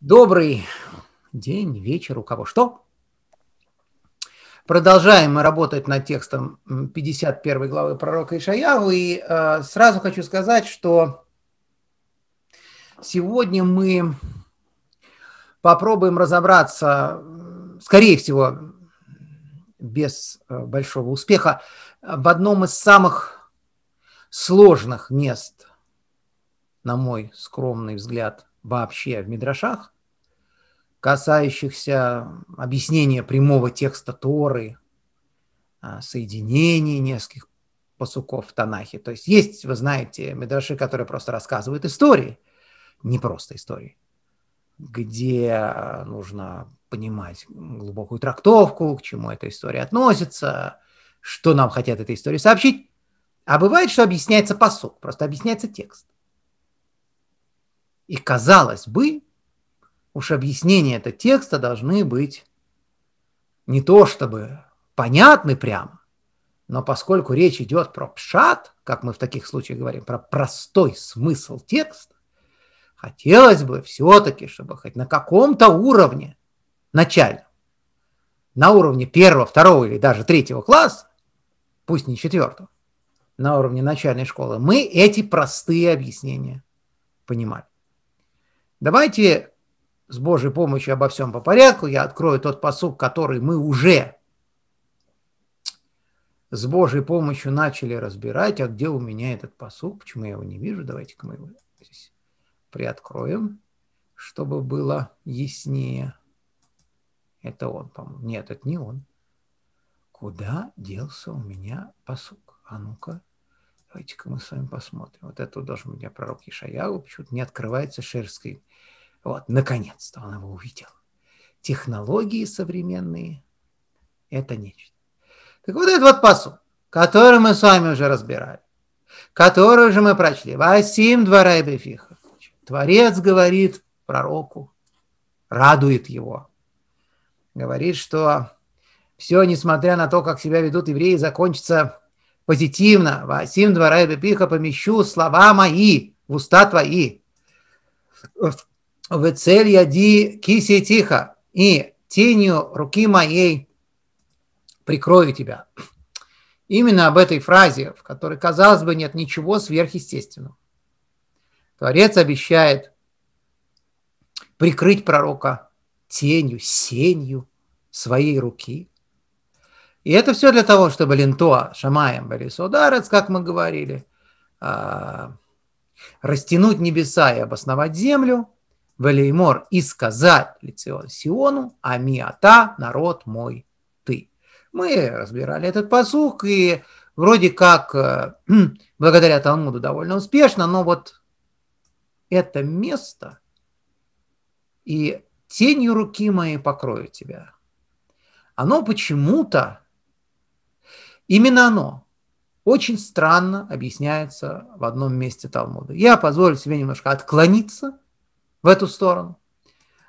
Добрый день, вечер, у кого что. Продолжаем мы работать над текстом 51 главы пророка Ишаяу. И э, сразу хочу сказать, что сегодня мы попробуем разобраться, скорее всего, без э, большого успеха, в одном из самых сложных мест, на мой скромный взгляд, вообще в Мидрашах, касающихся объяснения прямого текста Торы, а, соединений нескольких посуков в Танахе. То есть есть, вы знаете, медраши которые просто рассказывают истории, не просто истории, где а, нужно понимать глубокую трактовку, к чему эта история относится, что нам хотят этой истории сообщить. А бывает, что объясняется посук, просто объясняется текст. И казалось бы, уж объяснения этого текста должны быть не то чтобы понятны прямо, но поскольку речь идет про пшат, как мы в таких случаях говорим, про простой смысл текста, хотелось бы все-таки, чтобы хоть на каком-то уровне начально, на уровне первого, второго или даже третьего класса, пусть не четвертого, на уровне начальной школы, мы эти простые объяснения понимали. Давайте с Божьей помощью обо всем по порядку. Я открою тот посук, который мы уже с Божьей помощью начали разбирать. А где у меня этот посук? Почему я его не вижу? Давайте-ка мы его здесь приоткроем, чтобы было яснее. Это он, по-моему. Нет, это не он. Куда делся у меня посук? А ну-ка. Давайте-ка мы с вами посмотрим. Вот это должен быть пророк Ишаяу. Почему-то не открывается шерстки. Вот, наконец-то он его увидел. Технологии современные – это нечто. Так вот этот вот посуд, который мы с вами уже разбирали, который же мы прочли. Васим двора Бефиха. Творец говорит пророку, радует его. Говорит, что все, несмотря на то, как себя ведут евреи, закончится позитивно. «Васим двора Бепиха помещу слова мои в уста твои». «В цель ди киси тихо» и «тенью руки моей прикрою тебя». Именно об этой фразе, в которой, казалось бы, нет ничего сверхъестественного. Творец обещает прикрыть пророка тенью, сенью своей руки. И это все для того, чтобы Линтуа, Шамаем Борисударец, как мы говорили, а, растянуть небеса и обосновать землю, Валеймор и сказать Лицион Сиону, а народ мой, ты. Мы разбирали этот посух, и вроде как, э, благодаря Талмуду, довольно успешно, но вот это место и тенью руки моей покрою тебя. Оно почему-то Именно оно очень странно объясняется в одном месте Талмуда. Я позволю себе немножко отклониться в эту сторону.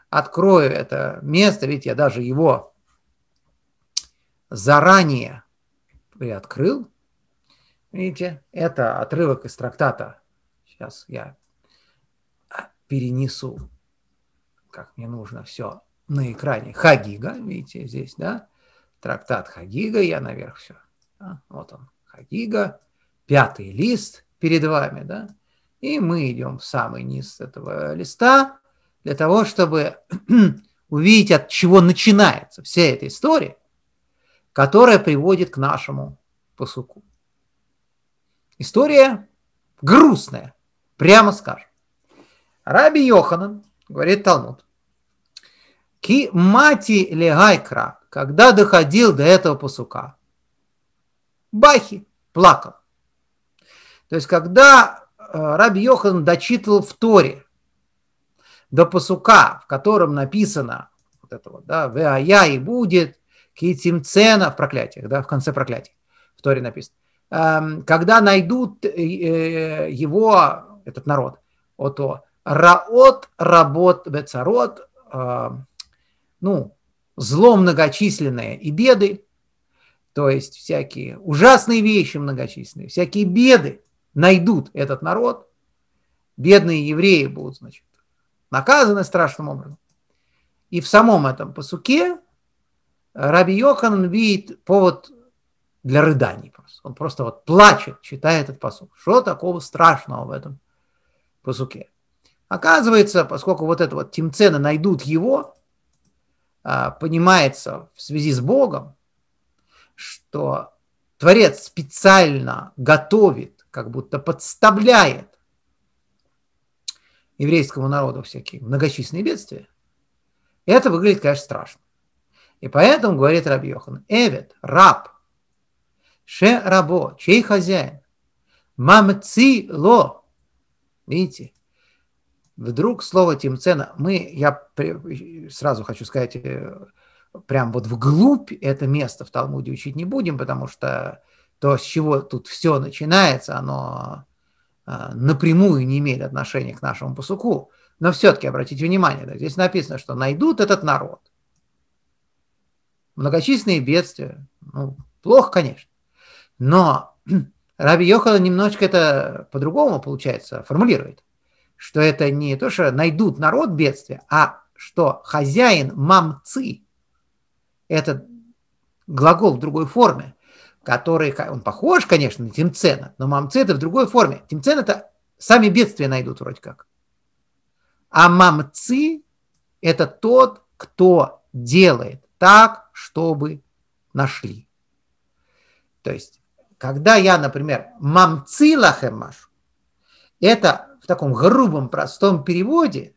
Открою это место, ведь я даже его заранее приоткрыл. Видите, это отрывок из трактата. Сейчас я перенесу, как мне нужно, все на экране. Хагига, видите, здесь, да? Трактат Хагига, я наверх все вот он, Хагига, пятый лист перед вами, да? И мы идем в самый низ этого листа для того, чтобы увидеть, от чего начинается вся эта история, которая приводит к нашему посуку. История грустная, прямо скажем. Раби Йоханан, говорит Талмуд, ки мати легайкра, когда доходил до этого посука, Бахи плакал. То есть, когда э, Раби Йохан дочитывал в Торе до посука, в котором написано вот это вот, да, «Веая и будет», «Китимцена» в проклятиях, да, в конце проклятий в Торе написано. Эм, когда найдут э, э, его, этот народ, ото, раот работ бецарот, ну, зло многочисленное и беды, то есть всякие ужасные вещи многочисленные, всякие беды найдут этот народ. Бедные евреи будут, значит, наказаны страшным образом. И в самом этом посуке Раби Йоханн видит повод для рыданий просто. Он просто вот плачет, читая этот посук. Что такого страшного в этом посуке? Оказывается, поскольку вот это вот Тимцены найдут его, а, понимается в связи с Богом, что Творец специально готовит, как будто подставляет еврейскому народу всякие многочисленные бедствия, это выглядит, конечно, страшно. И поэтому, говорит Раб Йохан, Эвет, раб, ше рабо, чей хозяин, мамци ло. Видите, вдруг слово Тимцена, мы, я сразу хочу сказать э, прям вот вглубь это место в Талмуде учить не будем, потому что то, с чего тут все начинается, оно а, напрямую не имеет отношения к нашему посуку. Но все-таки обратите внимание, да, здесь написано, что найдут этот народ. Многочисленные бедствия. Ну, плохо, конечно. Но Раби Йохала немножечко это по-другому, получается, формулирует. Что это не то, что найдут народ бедствия, а что хозяин мамцы – этот глагол в другой форме, который, он похож, конечно, на тимцена, но мамцы это в другой форме. Тимцен это сами бедствия найдут вроде как. А мамцы это тот, кто делает так, чтобы нашли. То есть, когда я, например, мамцы лахемаш, это в таком грубом, простом переводе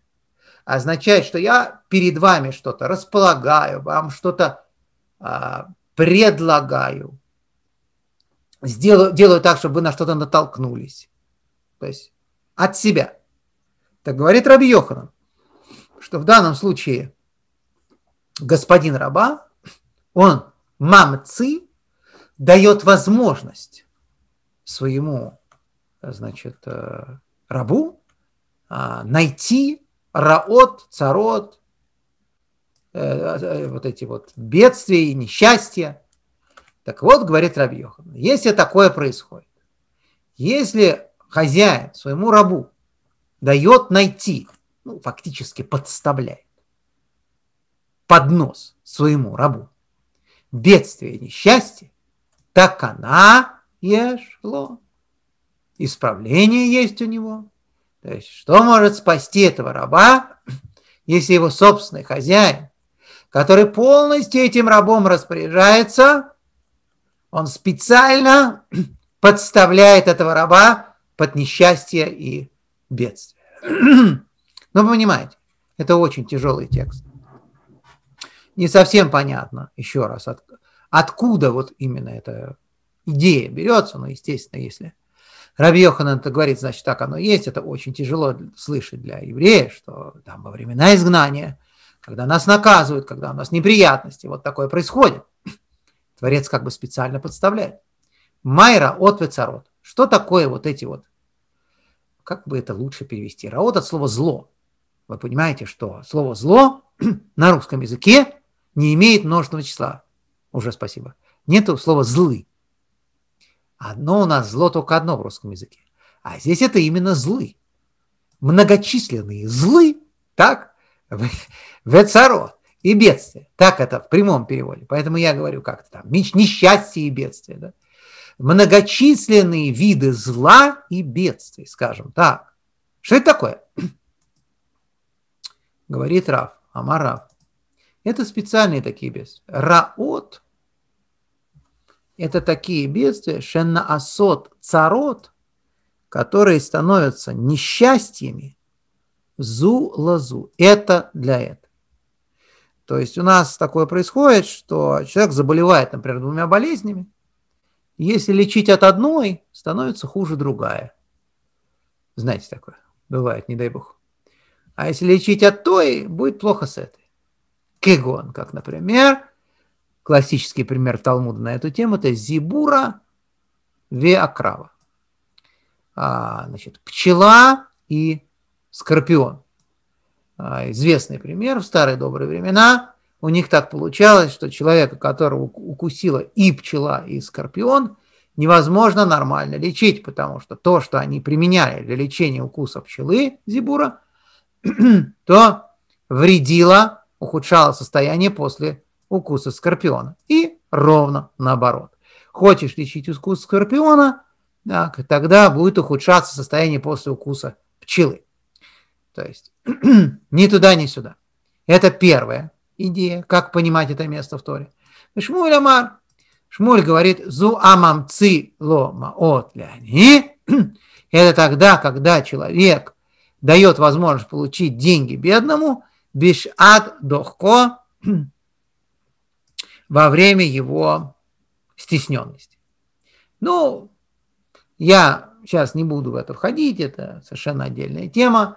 означает, что я перед вами что-то располагаю, вам что-то а, предлагаю, сделаю, делаю так, чтобы вы на что-то натолкнулись. То есть от себя. Так говорит Раби Йоханан, что в данном случае господин раба, он мамцы дает возможность своему, значит, э, рабу а, найти раот, царот, э, э, э, вот эти вот бедствия и несчастья. Так вот, говорит Рабьехан, если такое происходит, если хозяин своему рабу дает найти, ну, фактически подставляет под нос своему рабу бедствие и несчастье, так она ешло. Исправление есть у него. То есть, что может спасти этого раба, если его собственный хозяин, который полностью этим рабом распоряжается, он специально подставляет этого раба под несчастье и бедствие. Но ну, вы понимаете, это очень тяжелый текст. Не совсем понятно, еще раз, от, откуда вот именно эта идея берется, но, ну, естественно, если Раби Йоханан -то говорит, значит, так оно есть, это очень тяжело слышать для еврея, что там во времена изгнания, когда нас наказывают, когда у нас неприятности, вот такое происходит. Творец как бы специально подставляет. Майра от вецарот. Что такое вот эти вот? Как бы это лучше перевести? Раот от слова зло. Вы понимаете, что слово зло на русском языке не имеет множественного числа. Уже спасибо. Нету слова злы. Одно у нас зло только одно в русском языке. А здесь это именно злы. Многочисленные злы, так? Вецаро и бедствие. Так это в прямом переводе. Поэтому я говорю как-то там несчастье и бедствие. Да? Многочисленные виды зла и бедствий, скажем так. Что это такое? Говорит Рав, Амар Это специальные такие бедствия. Раот это такие бедствия, шенна асот, царот, которые становятся несчастьями, зу лазу. Это для этого. То есть у нас такое происходит, что человек заболевает, например, двумя болезнями. Если лечить от одной, становится хуже другая. Знаете такое? Бывает, не дай бог. А если лечить от той, будет плохо с этой. Кегон, как, например, классический пример Талмуда на эту тему, это зибура веакрава. А, значит, пчела и скорпион. А, известный пример в старые добрые времена. У них так получалось, что человека, которого укусила и пчела, и скорпион, невозможно нормально лечить, потому что то, что они применяли для лечения укуса пчелы, зибура, то вредило, ухудшало состояние после укуса скорпиона. И ровно наоборот. Хочешь лечить укус скорпиона, так, тогда будет ухудшаться состояние после укуса пчелы. То есть ни туда, ни сюда. Это первая идея, как понимать это место в Торе. Шмуль Амар. Шмуль говорит, зу амамци ло маот ляни. Это тогда, когда человек дает возможность получить деньги бедному, бишат дохко, во время его стесненности. Ну, я сейчас не буду в это входить, это совершенно отдельная тема.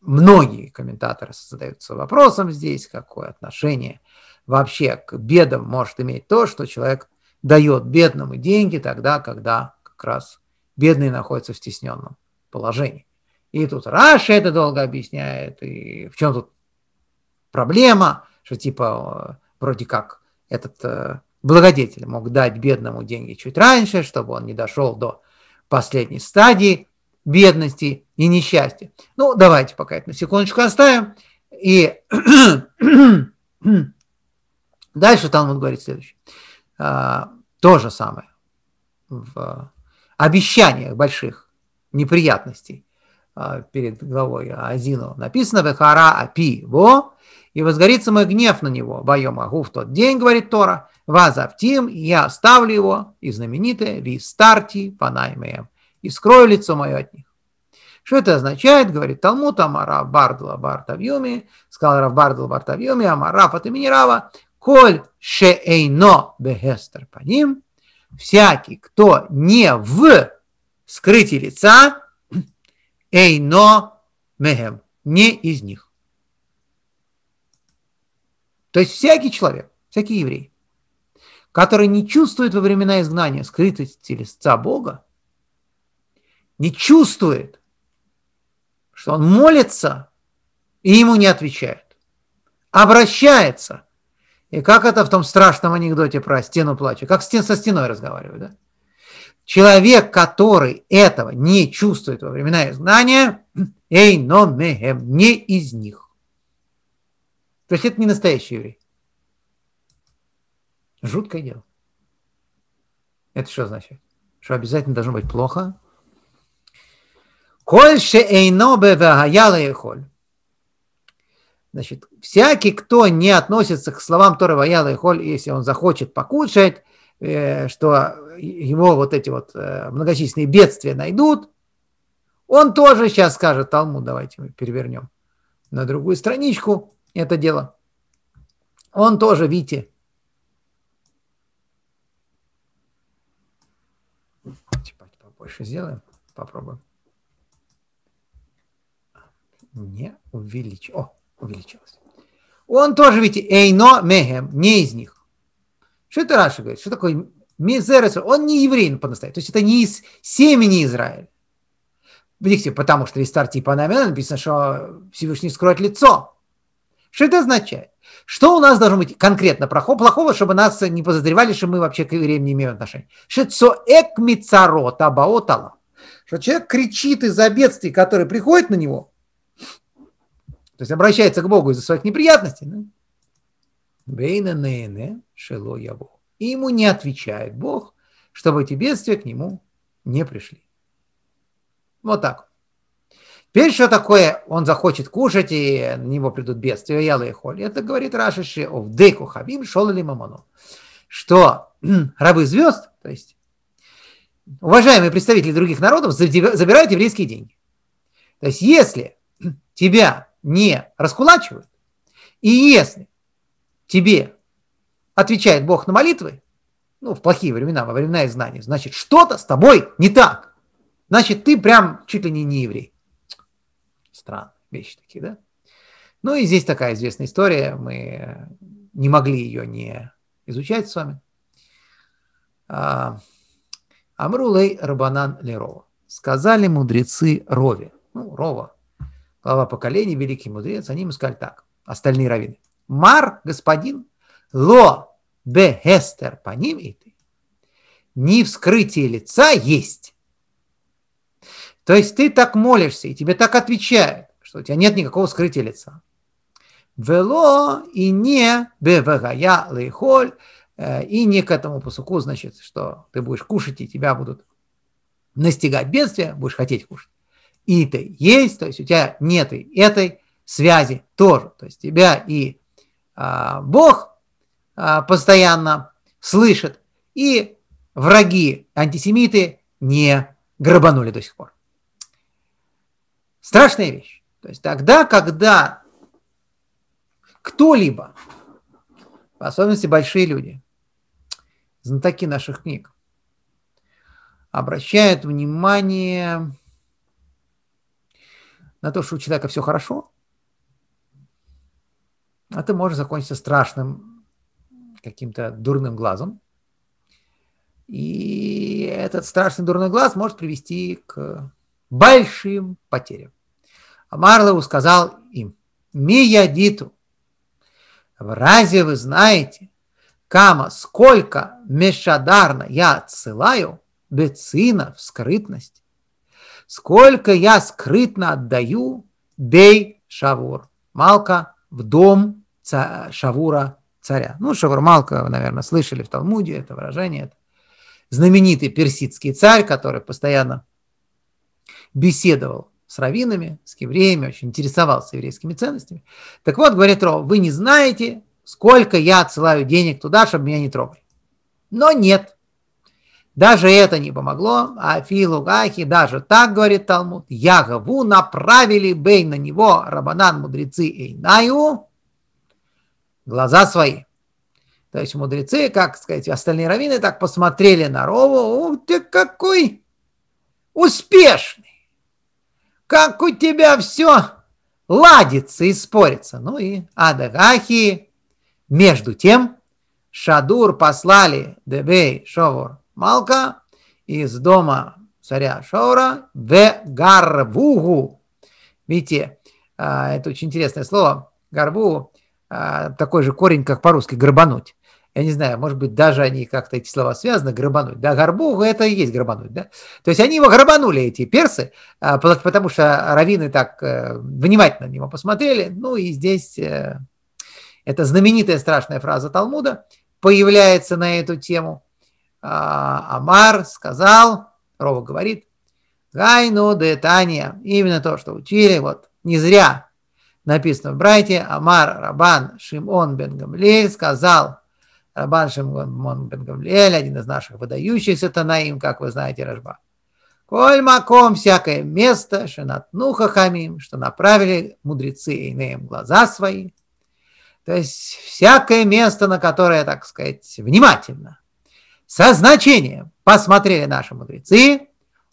Многие комментаторы задаются вопросом здесь, какое отношение вообще к бедам может иметь то, что человек дает бедному деньги тогда, когда как раз бедный находится в стесненном положении. И тут Раша это долго объясняет, и в чем тут проблема что типа э, вроде как этот э, благодетель мог дать бедному деньги чуть раньше, чтобы он не дошел до последней стадии бедности и несчастья. Ну, давайте пока это на секундочку оставим. И дальше там вот говорит следующее. Э, то же самое в обещаниях больших неприятностей перед главой Азину написано «Вехара апи во» и возгорится мой гнев на него, бо могу в тот день, говорит Тора, возовтим, я оставлю его, и знаменитое «Вистарти панаймеем», и скрою лицо мое от них. Что это означает, говорит Талмуд, Амара Бардла Бартавьюми, сказал Рав Бардла Бартавьюми, Амара от имени Рава, коль шеэйно бегестер по ним, всякий, кто не в скрытии лица, эйно мегем, не из них. То есть всякий человек, всякий еврей, который не чувствует во времена изгнания скрытости листца Бога, не чувствует, что он молится, и ему не отвечает, Обращается. И как это в том страшном анекдоте про стену плача? Как стен со стеной разговаривают, да? Человек, который этого не чувствует во времена изгнания, эй, но мехем, не из них. То есть это не настоящий еврей. Жуткое дело. Это что значит? Что обязательно должно быть плохо? Кольше эйно холь. Значит, всякий, кто не относится к словам Торы Ваяла и Холь, если он захочет покушать, э, что его вот эти вот э, многочисленные бедствия найдут, он тоже сейчас скажет, Талму давайте мы перевернем на другую страничку, это дело. Он тоже Вити. Побольше сделаем. Попробуем. Не увелич. О, увеличилось. Он тоже, видите, эйно мехем, не из них. Что это Раша говорит? Что такое мизерес? Он не еврей по-настоящему. То есть это не из семени Израиля. Видите, потому что из Тартипа Панамена написано, что Всевышний скроет лицо. Что это означает? Что у нас должно быть конкретно плохого, чтобы нас не подозревали, что мы вообще к евреям не имеем отношения? Шецоэк мицарот абаотала. Что человек кричит из-за бедствий, которые приходят на него, то есть обращается к Богу из-за своих неприятностей. Ну, Бейна нейне шело яво. И ему не отвечает Бог, чтобы эти бедствия к нему не пришли. Вот так. Теперь что такое? Он захочет кушать, и на него придут бедствия, яла и холи. Это говорит Рашиши о вдейку хабим шол или мамону. Что рабы звезд, то есть уважаемые представители других народов, забирают еврейские деньги. То есть если тебя не раскулачивают, и если тебе отвечает Бог на молитвы, ну, в плохие времена, во времена изгнания, значит, что-то с тобой не так. Значит, ты прям чуть ли не не еврей стран. Вещи такие, да? Ну и здесь такая известная история. Мы не могли ее не изучать с вами. А, Амрулей Рабанан Лерова. Сказали мудрецы Рове. Ну, Рова, глава поколения, великий мудрец, они ему сказали так. Остальные раввины. Мар, господин, ло бехестер по ним и ты. Не вскрытие лица есть то есть ты так молишься, и тебе так отвечают, что у тебя нет никакого скрытия лица. Вело и не бевагая лейхоль, э, и не к этому посуку, значит, что ты будешь кушать, и тебя будут настигать бедствия, будешь хотеть кушать. И ты есть, то есть у тебя нет и этой связи тоже. То есть тебя и а, Бог а, постоянно слышит, и враги, антисемиты не грабанули до сих пор. Страшная вещь. То есть тогда, когда кто-либо, в особенности большие люди, знатоки наших книг, обращают внимание на то, что у человека все хорошо, это а может закончиться страшным каким-то дурным глазом. И этот страшный дурный глаз может привести к большим потерям. А Марлову сказал им, «Миядиту, в разе вы знаете, кама, сколько мешадарно я отсылаю бецина в скрытность, сколько я скрытно отдаю бей шавур, малка в дом ца, шавура царя. Ну, шавур малка, вы, наверное, слышали в Талмуде это выражение. Это знаменитый персидский царь, который постоянно беседовал с раввинами, с евреями, очень интересовался еврейскими ценностями. Так вот, говорит Ро, вы не знаете, сколько я отсылаю денег туда, чтобы меня не трогали. Но нет. Даже это не помогло. А Филугахи даже так, говорит Талмуд, Ягову направили бей на него рабанан мудрецы Эйнаю глаза свои. То есть мудрецы, как сказать, остальные раввины так посмотрели на Рову, ух ты какой успешный! как у тебя все ладится и спорится. Ну и Адагахи. Между тем Шадур послали Дебей Шовур Малка из дома царя Шоура в Гарвугу. Видите, а, это очень интересное слово. Гарвугу а, такой же корень, как по-русски «горбануть» я не знаю, может быть, даже они как-то эти слова связаны, грабануть. Да, горбуха это и есть грабануть, да. То есть они его грабанули, эти персы, а, потому что раввины так э, внимательно на него посмотрели. Ну и здесь э, эта знаменитая страшная фраза Талмуда появляется на эту тему. А, Амар сказал, Рова говорит, Гайну де Тания, именно то, что учили, вот не зря написано в Брайте, Амар Рабан Шимон бен Гамлель сказал, Рабан э, Шимон бен Гамлиэль, один из наших выдающихся Танаим, как вы знаете, Рожба. Коль маком всякое место, шенатну хахамим, что направили мудрецы и им глаза свои. То есть всякое место, на которое, так сказать, внимательно, со значением посмотрели наши мудрецы,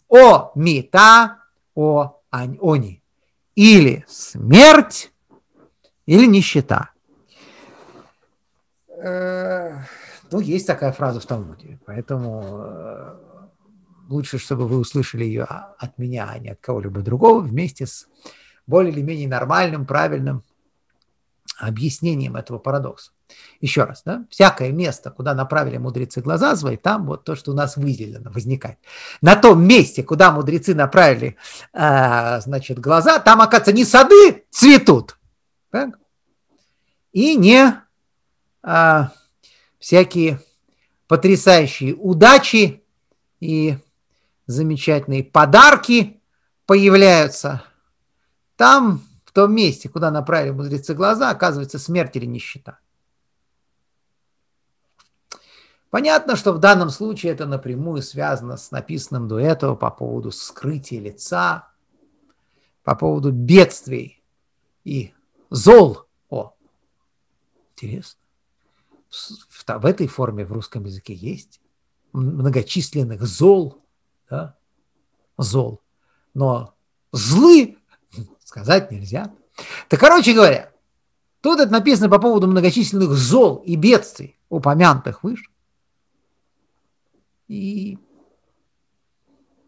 о мита, о аньони, или смерть, или нищета – Э, ну, есть такая фраза в Талмуде, поэтому э, лучше, чтобы вы услышали ее от меня, а не от кого-либо другого, вместе с более или менее нормальным, правильным объяснением этого парадокса. Еще раз, да? всякое место, куда направили мудрецы глаза свои, там вот то, что у нас выделено, возникает. На том месте, куда мудрецы направили, э, значит, глаза, там, оказывается, не сады цветут, так? и не а, всякие потрясающие удачи и замечательные подарки появляются. Там, в том месте, куда направили мудрецы глаза, оказывается смерть или нищета. Понятно, что в данном случае это напрямую связано с написанным до этого по поводу скрытия лица, по поводу бедствий и зол. О, интересно в, в этой форме в русском языке есть, многочисленных зол, да, зол. Но злы сказать нельзя. Так, короче говоря, тут это написано по поводу многочисленных зол и бедствий, упомянутых выше. И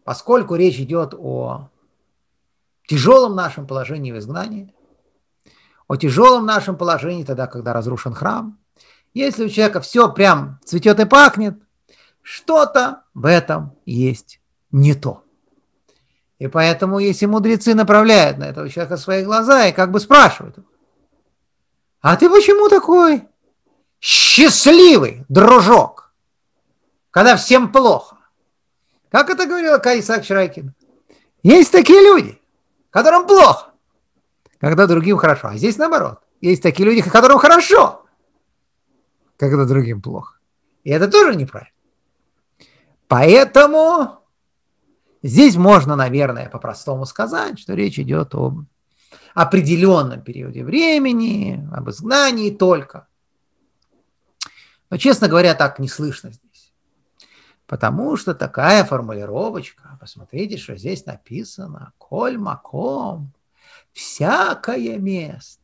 поскольку речь идет о тяжелом нашем положении в изгнании, о тяжелом нашем положении тогда, когда разрушен храм, если у человека все прям цветет и пахнет, что-то в этом есть не то. И поэтому, если мудрецы направляют на этого человека свои глаза и как бы спрашивают, а ты почему такой счастливый, дружок, когда всем плохо? Как это говорил Исаак Шрайкин? Есть такие люди, которым плохо, когда другим хорошо. А здесь наоборот. Есть такие люди, которым хорошо, когда другим плохо. И это тоже неправильно. Поэтому здесь можно, наверное, по-простому сказать, что речь идет об определенном периоде времени, об изгнании только. Но, честно говоря, так не слышно здесь. Потому что такая формулировочка, посмотрите, что здесь написано, коль маком, всякое место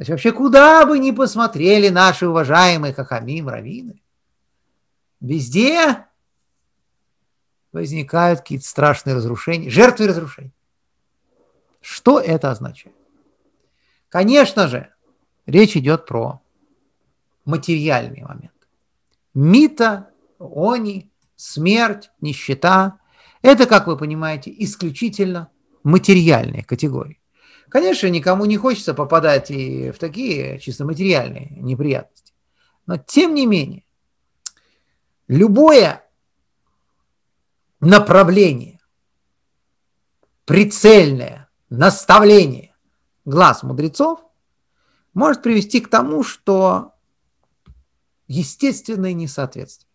то есть вообще куда бы ни посмотрели наши уважаемые хахамим, раввины, везде возникают какие-то страшные разрушения, жертвы разрушений. Что это означает? Конечно же, речь идет про материальный момент. Мита, они, смерть, нищета – это, как вы понимаете, исключительно материальные категории. Конечно, никому не хочется попадать и в такие чисто материальные неприятности. Но тем не менее, любое направление, прицельное наставление глаз мудрецов может привести к тому, что естественное несоответствие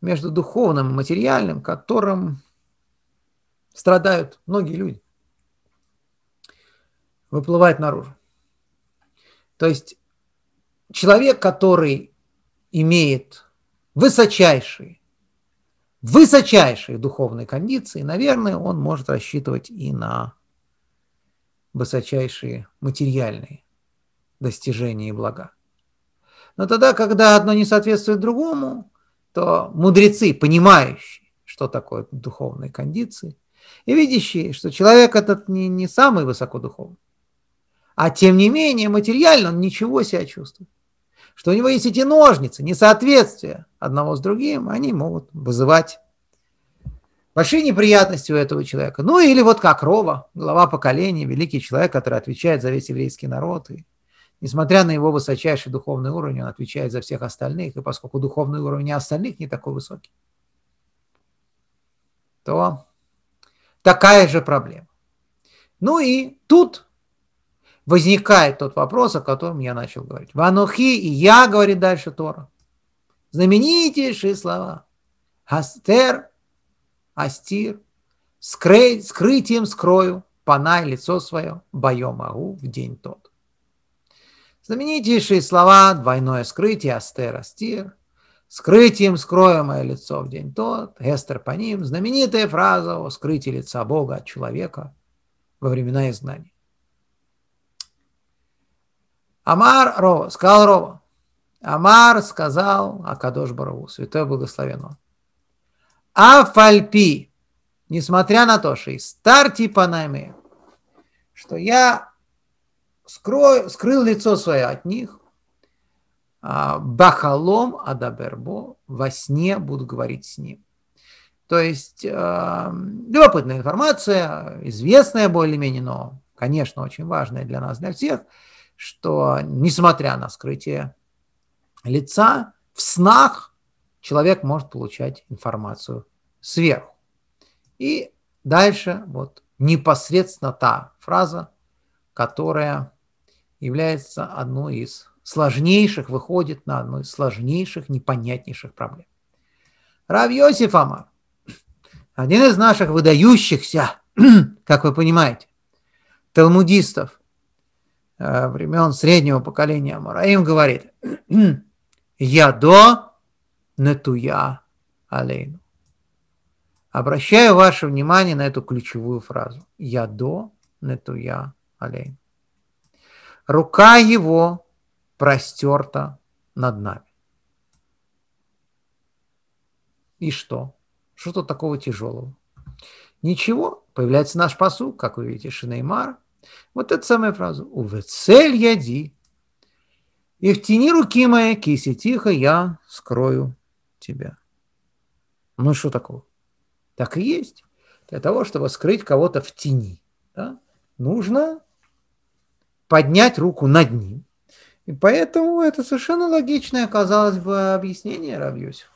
между духовным и материальным, которым страдают многие люди выплывает наружу. То есть человек, который имеет высочайшие, высочайшие духовные кондиции, наверное, он может рассчитывать и на высочайшие материальные достижения и блага. Но тогда, когда одно не соответствует другому, то мудрецы, понимающие, что такое духовные кондиции, и видящие, что человек этот не, не самый высокодуховный, а тем не менее, материально он ничего себя чувствует. Что у него есть эти ножницы, несоответствие одного с другим, они могут вызывать большие неприятности у этого человека. Ну или вот как Рова, глава поколения, великий человек, который отвечает за весь еврейский народ. И, несмотря на его высочайший духовный уровень, он отвечает за всех остальных. И поскольку духовный уровень остальных не такой высокий, то такая же проблема. Ну и тут возникает тот вопрос, о котором я начал говорить. Ванухи и я, говорит дальше Тора. Знаменитейшие слова. Астер, астир, скрыть скрытием скрою, панай лицо свое, бою могу в день тот. Знаменитейшие слова, двойное скрытие, астер, астир, скрытием скрою мое лицо в день тот, Гестер по ним, знаменитая фраза о скрытии лица Бога от человека во времена изгнания. Амар Рова, сказал Рова. Амар сказал Акадош Барову, святой благословен он. А фальпи, несмотря на то, что и старти панами, что я скрою, скрыл лицо свое от них, а, бахалом адабербо, во сне буду говорить с ним. То есть э, любопытная информация, известная более-менее, но, конечно, очень важная для нас, для всех – что несмотря на скрытие лица, в снах человек может получать информацию сверху. И дальше вот непосредственно та фраза, которая является одной из сложнейших, выходит на одну из сложнейших, непонятнейших проблем. Рав Йосиф Амар, один из наших выдающихся, как вы понимаете, талмудистов – Э, времен среднего поколения Мураим говорит Я до нетуя алейну». Обращаю ваше внимание на эту ключевую фразу Я до нетуя алейну». Рука его простерта над нами. И что? Что тут такого тяжелого? Ничего, появляется наш посуд, как вы видите, Шинеймар – вот эта самая фраза. «Увецель яди». И в тени руки моей киси тихо я скрою тебя. Ну что такого? Так и есть. Для того, чтобы скрыть кого-то в тени, да, нужно поднять руку над ним. И поэтому это совершенно логичное, казалось бы, объяснение Равьюсифа.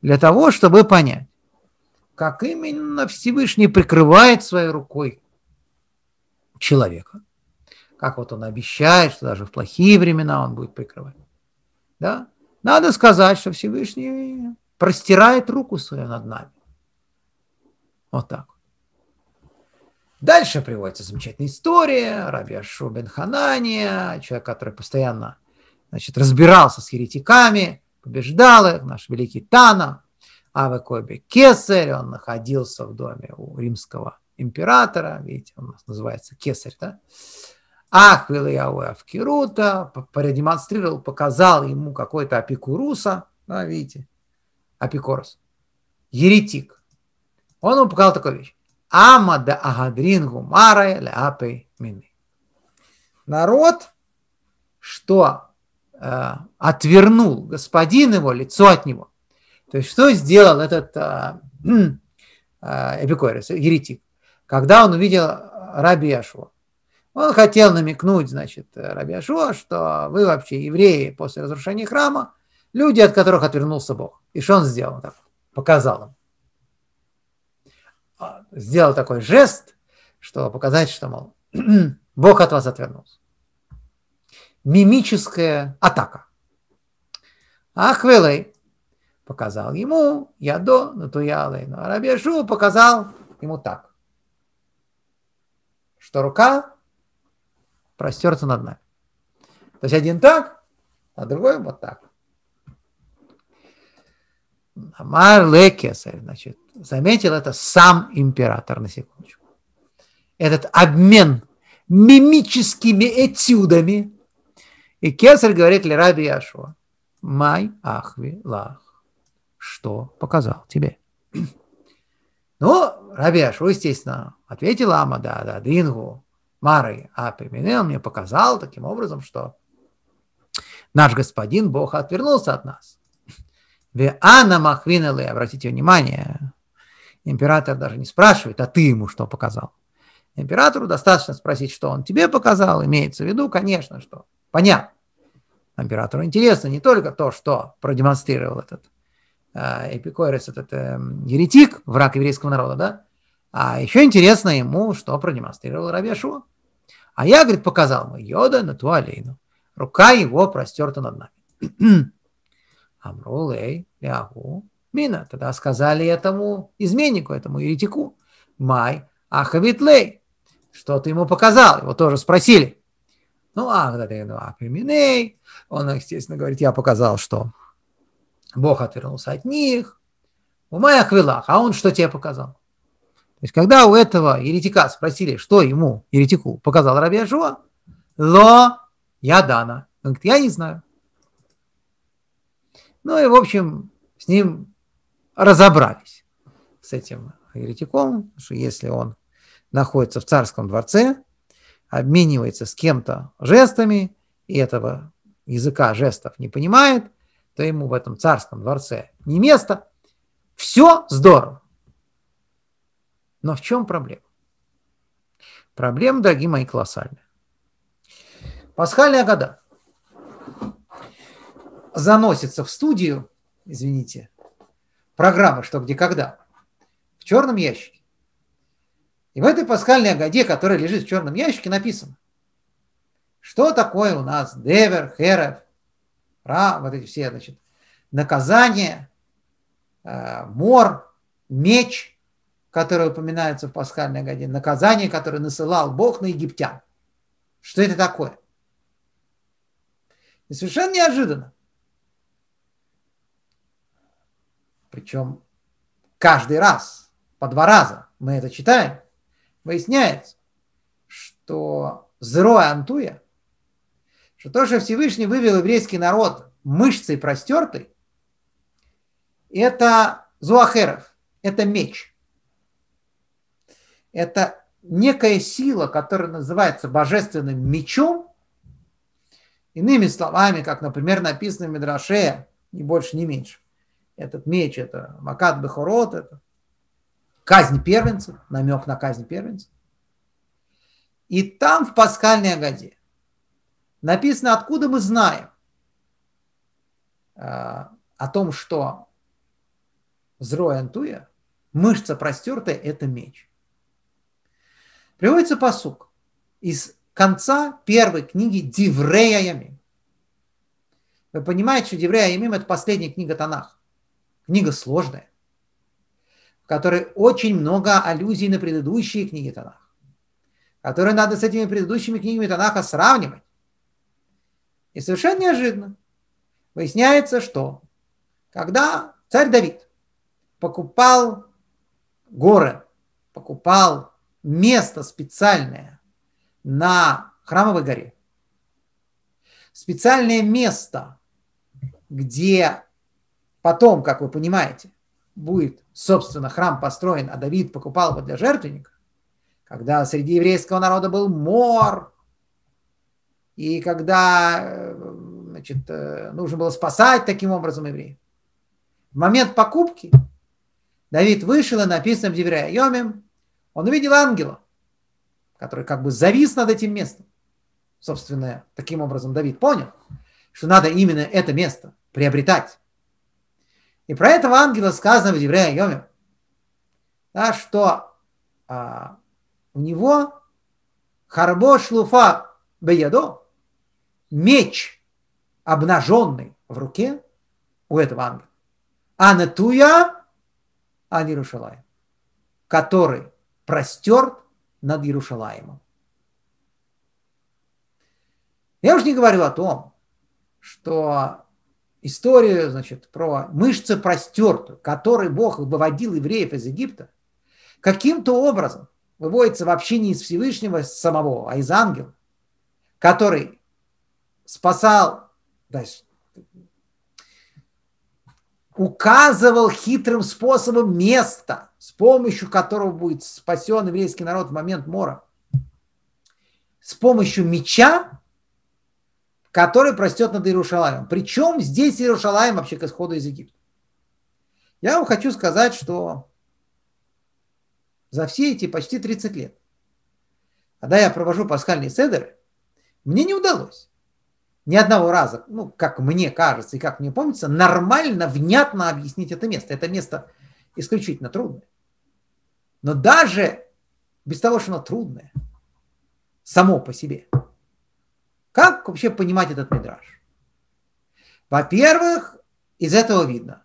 Для того, чтобы понять, как именно Всевышний прикрывает своей рукой человека. Как вот он обещает, что даже в плохие времена он будет прикрывать. Да? Надо сказать, что Всевышний простирает руку свою над нами. Вот так. Дальше приводится замечательная история Раби Шубен Ханания, человек, который постоянно значит, разбирался с еретиками, побеждал их, наш великий Тана, Аве Койбе Кесарь, он находился в доме у римского императора, видите, он у нас называется кесарь, да? Ах, Вилаяу Авкирута, продемонстрировал, показал ему какой-то апикуруса, да, видите, апикорус, еретик. Он ему показал такую вещь. Ама да агадрин гумара апей мины. Народ, что э, отвернул господин его, лицо от него. То есть что сделал этот э, э, эпикорис, еретик? когда он увидел Раби Он хотел намекнуть, значит, э, Раби что вы вообще евреи после разрушения храма, люди, от которых отвернулся Бог. И что он сделал? Так, показал им. А, сделал такой жест, чтобы показать, что, мол, Бог от вас отвернулся. Мимическая атака. А Ахвелей показал ему, Ядо, Натуялей, но а Рабиашу показал ему так что рука простерта над нами. То есть один так, а другой вот так. Амар Лекесарь, значит, заметил это сам император, на секундочку. Этот обмен мимическими этюдами. И Кесарь говорит Лераби Яшуа, май ахви лах, что показал тебе. Ну, Рабешу, естественно, ответил Ама, да, да, Дингу, Мары, а Пимене, он мне показал таким образом, что наш господин Бог отвернулся от нас. Веана Махвинелы, обратите внимание, император даже не спрашивает, а ты ему что показал? Императору достаточно спросить, что он тебе показал, имеется в виду, конечно, что понятно. Императору интересно не только то, что продемонстрировал этот э, Эпикорис, этот э, еретик, враг еврейского народа, да, а еще интересно ему, что продемонстрировал Раби А я, говорит, показал ему Йода на туалейну. Рука его простерта над нами. Амрулей, ягу, Мина. Тогда сказали этому изменнику, этому еретику. Май, Ахавитлей. Что ты ему показал? Его тоже спросили. Ну, ах, да, ну, Ахаминей. Он, естественно, говорит, я показал, что Бог отвернулся от них. У май вилах. А он что тебе показал? То есть, когда у этого еретика спросили, что ему, еретику, показал Раби Ашуа, ло дана, Он говорит, я не знаю. Ну и, в общем, с ним разобрались, с этим еретиком, что если он находится в царском дворце, обменивается с кем-то жестами, и этого языка жестов не понимает, то ему в этом царском дворце не место. Все здорово. Но в чем проблема? Проблема, дорогие мои, колоссальная. Пасхальная года заносится в студию, извините, программы, «Что, где, когда» в черном ящике. И в этой пасхальной годе, которая лежит в черном ящике, написано, что такое у нас Девер, Херев, Ра, вот эти все, значит, наказание, э, мор, меч – которые упоминаются в пасхальной године, наказание, которое насылал Бог на египтян. Что это такое? И совершенно неожиданно. Причем каждый раз, по два раза мы это читаем, выясняется, что зроя антуя, что то, что Всевышний вывел еврейский народ мышцей простертой, это зуахеров, это меч – это некая сила, которая называется божественным мечом, иными словами, как, например, написано в Мидраше, не больше, не меньше. Этот меч – это Макат Бехорот, это казнь первенцев, намек на казнь первенцев. И там в пасхальной Агаде написано, откуда мы знаем э, о том, что зроя мышца простертая – это меч. Приводится посук из конца первой книги Диврея Ямим. Вы понимаете, что Диврея Ямим – это последняя книга Танах. Книга сложная, в которой очень много аллюзий на предыдущие книги Танах, которые надо с этими предыдущими книгами Танаха сравнивать. И совершенно неожиданно выясняется, что когда царь Давид покупал горы, покупал место специальное на Храмовой горе. Специальное место, где потом, как вы понимаете, будет, собственно, храм построен, а Давид покупал его для жертвенника, когда среди еврейского народа был мор, и когда э, значит, э, нужно было спасать таким образом евреев. В момент покупки Давид вышел и написано в Деврея Йомим, он увидел ангела, который как бы завис над этим местом. Собственно, таким образом Давид понял, что надо именно это место приобретать. И про этого ангела сказано в Еврея Йоме, да, что а, у него харбо шлуфа беядо, меч обнаженный в руке у этого ангела. Анатуя Анирушалай, который простерт над Иерушалаемом. Я уже не говорю о том, что историю, значит, про мышцы простертую, которой Бог выводил евреев из Египта, каким-то образом выводится вообще не из Всевышнего самого, а из ангела, который спасал, указывал хитрым способом место, с помощью которого будет спасен еврейский народ в момент мора. С помощью меча, который простет над Иерушалаем. Причем здесь Иерушалаем вообще к исходу из Египта. Я вам хочу сказать, что за все эти почти 30 лет, когда я провожу пасхальные седеры, мне не удалось ни одного раза, ну, как мне кажется и как мне помнится, нормально, внятно объяснить это место. Это место исключительно трудное. Но даже без того, что оно трудное, само по себе. Как вообще понимать этот мидраж? Во-первых, из этого видно,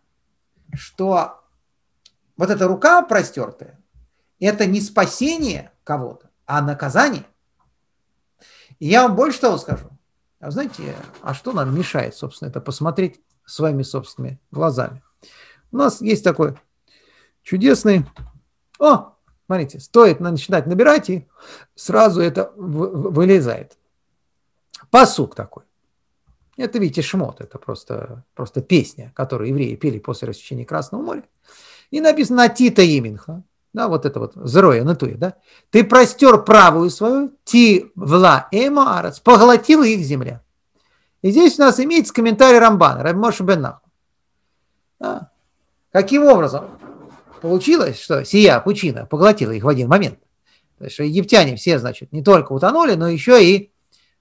что вот эта рука простертая, это не спасение кого-то, а наказание. И я вам больше того скажу. А знаете, а что нам мешает, собственно, это посмотреть своими собственными глазами? У нас есть такой чудесный. О, смотрите, стоит начинать набирать, и сразу это вылезает. Посук такой. Это, видите, шмот, это просто, просто песня, которую евреи пели после рассечения Красного моря. И написано на Тита Именха, да, вот это вот, зроя, натуя, да, ты простер правую свою, ти вла эмо арас, поглотила их земля. И здесь у нас имеется комментарий Рамбана, Рабмоша Беннаху. Да. Каким образом? получилось, что сия пучина поглотила их в один момент. То есть, что египтяне все, значит, не только утонули, но еще и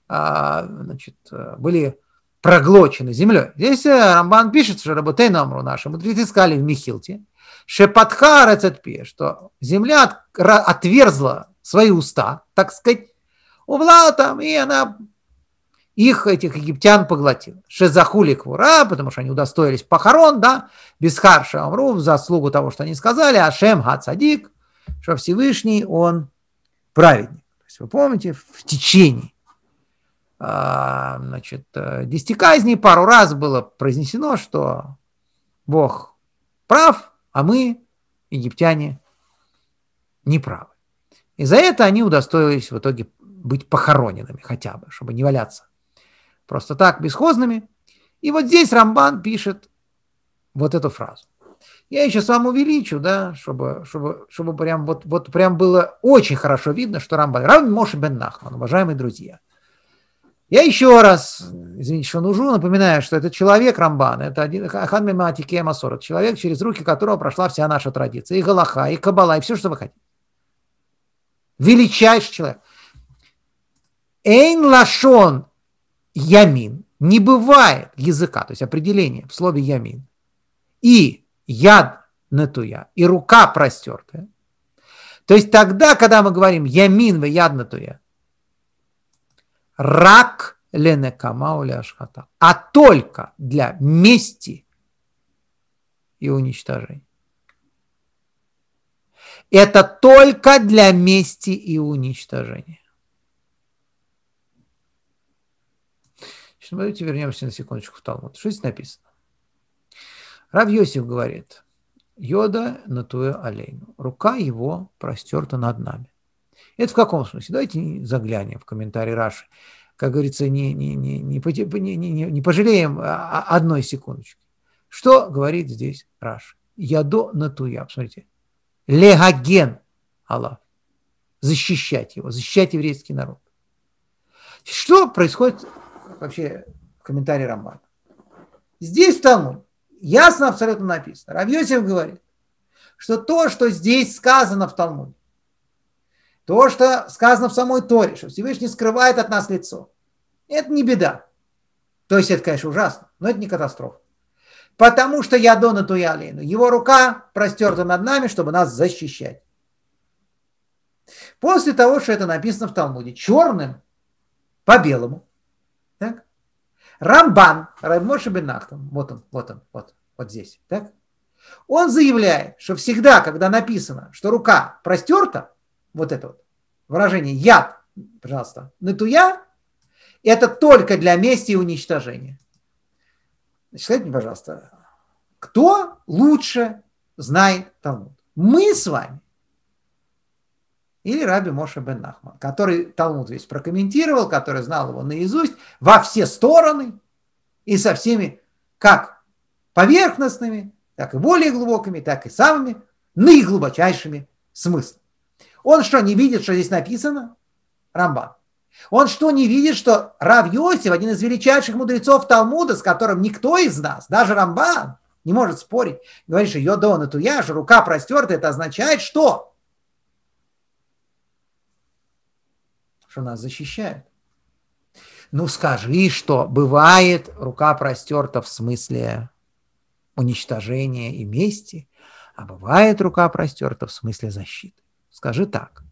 а, значит, были проглочены землей. Здесь э, Рамбан пишет, что работей намру наши мудрецы искали в Михилте, Шепатха рецепе, что земля отверзла свои уста, так сказать, увла там, и она их, этих египтян, поглотил. Шезахули квура, потому что они удостоились похорон, да, Бесхарша Амру, в заслугу того, что они сказали, Ашем Хацадик, что Всевышний, он праведник. То есть вы помните, в течение а, значит, э, десяти казней пару раз было произнесено, что Бог прав, а мы, египтяне, не правы. И за это они удостоились в итоге быть похороненными хотя бы, чтобы не валяться просто так, бесхозными. И вот здесь Рамбан пишет вот эту фразу. Я еще сам увеличу, да, чтобы, чтобы, чтобы прям вот, вот прям было очень хорошо видно, что Рамбан. Рам Моше бен Нахман, уважаемые друзья. Я еще раз, извините, что нужу, напоминаю, что это человек Рамбан, это один Ахан Мематики Масорот, человек, через руки которого прошла вся наша традиция, и Галаха, и Кабала, и все, что вы хотите. Величайший человек. Эйн Лашон ямин, не бывает языка, то есть определение в слове ямин, и яд натуя, и рука простертая. То есть тогда, когда мы говорим ямин в яд натуя, рак ленекамауля ашхата, а только для мести и уничтожения. Это только для мести и уничтожения. Сейчас давайте вернемся на секундочку в Талмуд. Что здесь написано? Рав Йосиф говорит, Йода на натуя олейну. Рука его простерта над нами. Это в каком смысле? Давайте заглянем в комментарий Раши. Как говорится, не, не, не, не, не, не, не не пожалеем а, а, одной секундочки. Что говорит здесь Раши? Ядо натуя. Посмотрите. Легаген Аллах. Защищать его, защищать еврейский народ. Что происходит вообще комментарий Рамбана. Здесь в Талмуд ясно абсолютно написано. Равьосев говорит, что то, что здесь сказано в Талмуде, то, что сказано в самой Торе, что Всевышний скрывает от нас лицо, это не беда. То есть это, конечно, ужасно, но это не катастрофа. Потому что я Дона Туялину, его рука простерта над нами, чтобы нас защищать. После того, что это написано в Талмуде, черным по белому, так? Рамбан, Раймоша Бенахтам, вот он, вот он, вот, вот здесь. Так? Он заявляет, что всегда, когда написано, что рука простерта, вот это вот выражение «яд», пожалуйста, «натуя», это только для мести и уничтожения. Значит, скажите мне, пожалуйста, кто лучше знает тому? Мы с вами или Раби Моше бен Нахман, который Талмуд весь прокомментировал, который знал его наизусть во все стороны и со всеми как поверхностными, так и более глубокими, так и самыми наиглубочайшими смыслами. Он что, не видит, что здесь написано? Рамбан. Он что, не видит, что Рав Йосиф, один из величайших мудрецов Талмуда, с которым никто из нас, даже Рамбан, не может спорить, говорит, что Йодон и Туяж, рука простерта, это означает, что что нас защищает. Ну скажи, что бывает рука простерта в смысле уничтожения и мести, а бывает рука простерта в смысле защиты. Скажи так.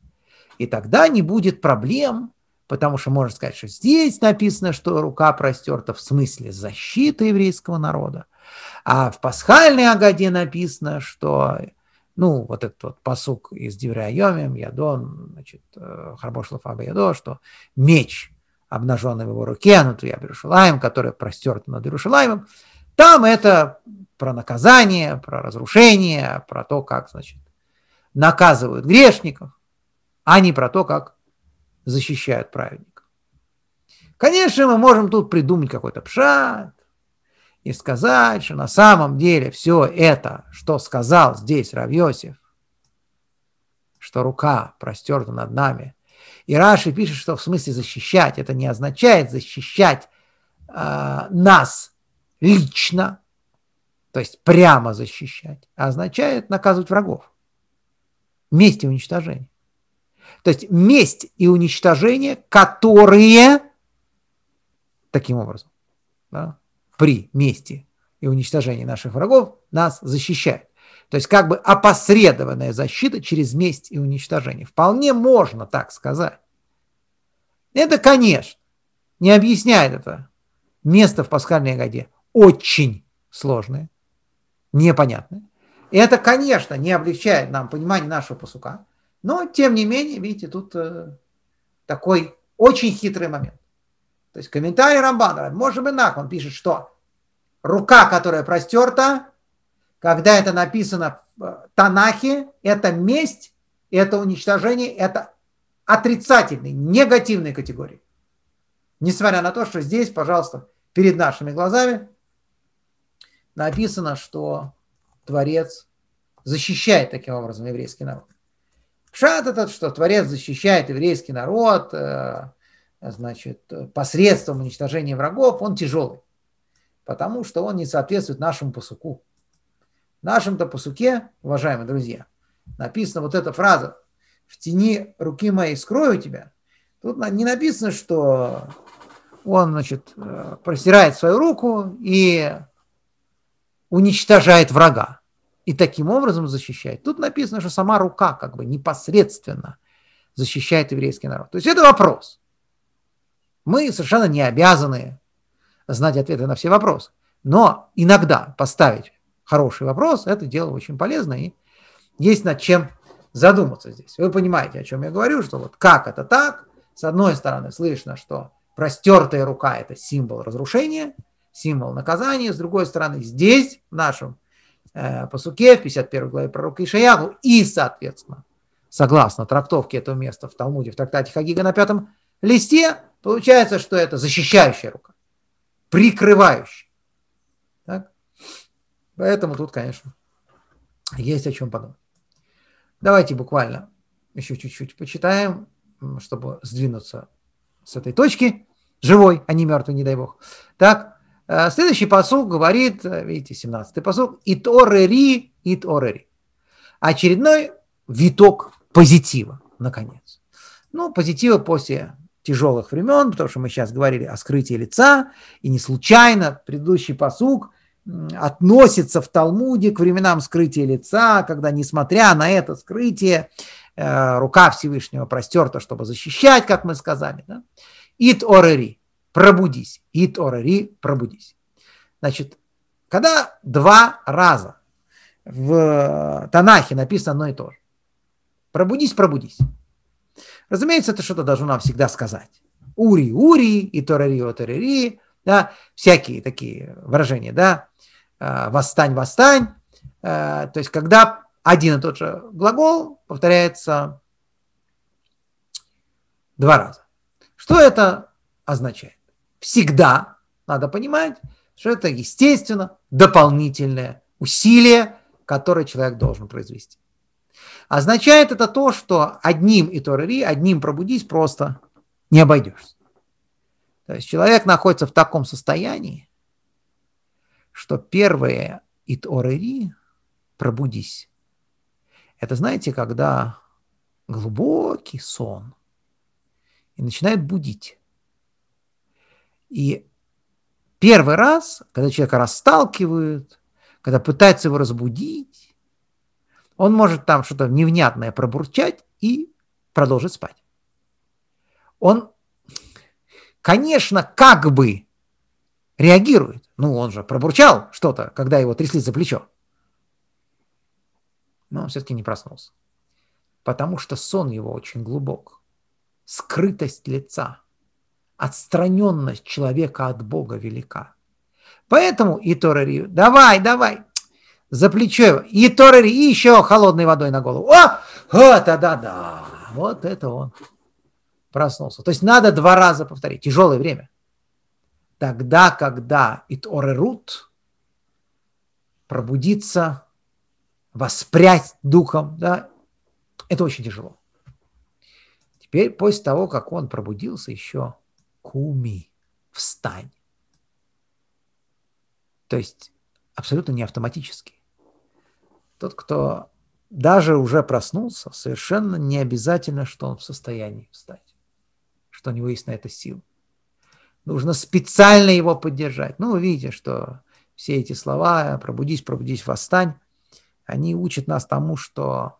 И тогда не будет проблем, потому что можно сказать, что здесь написано, что рука простерта в смысле защиты еврейского народа, а в пасхальной Агаде написано, что ну, вот этот вот посук из Дивреайомим, Ядон, значит, э, Харбошлафаба Ядо, что меч обнаженный в его руке, ну, то я Берушилаем, который простерт над Иерушалаемом, там это про наказание, про разрушение, про то, как, значит, наказывают грешников, а не про то, как защищают праведников. Конечно, мы можем тут придумать какой-то пшат, и сказать, что на самом деле все это, что сказал здесь Равьосиф, что рука простерта над нами. И Раши пишет, что в смысле защищать, это не означает защищать э, нас лично, то есть прямо защищать, а означает наказывать врагов. Месть и уничтожение. То есть месть и уничтожение, которые таким образом да, при мести и уничтожении наших врагов нас защищает. То есть как бы опосредованная защита через месть и уничтожение. Вполне можно так сказать. Это, конечно, не объясняет это. Место в пасхальной годе очень сложное, непонятное. И это, конечно, не облегчает нам понимание нашего пасука. Но, тем не менее, видите, тут э, такой очень хитрый момент. То есть комментарий Рамбана, и нах он пишет, что рука, которая простерта, когда это написано в э, Танахе, это месть, это уничтожение, это отрицательные, негативные категории. Несмотря на то, что здесь, пожалуйста, перед нашими глазами написано, что Творец защищает таким образом еврейский народ. Пшат этот, что Творец защищает еврейский народ, э, значит, посредством уничтожения врагов, он тяжелый. Потому что он не соответствует нашему посуку. В нашем-то посуке, уважаемые друзья, написана вот эта фраза «В тени руки моей скрою тебя». Тут не написано, что он, значит, э, простирает свою руку и уничтожает врага. И таким образом защищает. Тут написано, что сама рука как бы непосредственно защищает еврейский народ. То есть это вопрос. Мы совершенно не обязаны знать ответы на все вопросы. Но иногда поставить хороший вопрос – это дело очень полезно, и есть над чем задуматься здесь. Вы понимаете, о чем я говорю, что вот как это так? С одной стороны, слышно, что простертая рука – это символ разрушения, символ наказания. С другой стороны, здесь, в нашем э, посуке, в 51 главе пророка Ишаягу, и, соответственно, согласно трактовке этого места в Талмуде, в трактате Хагига на пятом листе, Получается, что это защищающая рука, прикрывающая. Так? Поэтому тут, конечно, есть о чем подумать. Давайте буквально еще чуть-чуть почитаем, чтобы сдвинуться с этой точки. Живой, а не мертвый, не дай бог. Так, э, следующий посуг говорит, э, видите, 17-й посуг, «Ит орери, ит орери». Очередной виток позитива, наконец. Ну, позитива после тяжелых времен, потому что мы сейчас говорили о скрытии лица, и не случайно предыдущий посук относится в Талмуде к временам скрытия лица, когда, несмотря на это скрытие, э, рука Всевышнего простерта, чтобы защищать, как мы сказали. Да? Ит орери, пробудись. Ит орери, пробудись. Значит, когда два раза в э, Танахе написано одно и то же. Пробудись, пробудись. Разумеется, это что-то должно нам всегда сказать. Ури, ури, и торарио, торари, да, всякие такие выражения, да, а, восстань, восстань. А, то есть, когда один и тот же глагол повторяется два раза. Что это означает? Всегда надо понимать, что это, естественно, дополнительное усилие, которое человек должен произвести. Означает это то, что одним и иторари, одним пробудись просто не обойдешься. То есть человек находится в таком состоянии, что первые первое иторари пробудись. Это знаете, когда глубокий сон и начинает будить. И первый раз, когда человека расталкивают, когда пытаются его разбудить, он может там что-то невнятное пробурчать и продолжить спать. Он, конечно, как бы реагирует. Ну, он же пробурчал что-то, когда его трясли за плечо. Но он все-таки не проснулся. Потому что сон его очень глубок. Скрытость лица, отстраненность человека от Бога велика. Поэтому и Торарию, давай, давай, за плечо и торери, и еще холодной водой на голову. О, вот, да-да-да, вот это он проснулся. То есть надо два раза повторить. Тяжелое время. Тогда, когда Иторерут пробудится, воспрять духом, да, это очень тяжело. Теперь после того, как он пробудился, еще куми, встань. То есть абсолютно не автоматически. Тот, кто даже уже проснулся, совершенно не обязательно, что он в состоянии встать, что у него есть на это силы. Нужно специально его поддержать. Ну, вы видите, что все эти слова «пробудись, пробудись, восстань», они учат нас тому, что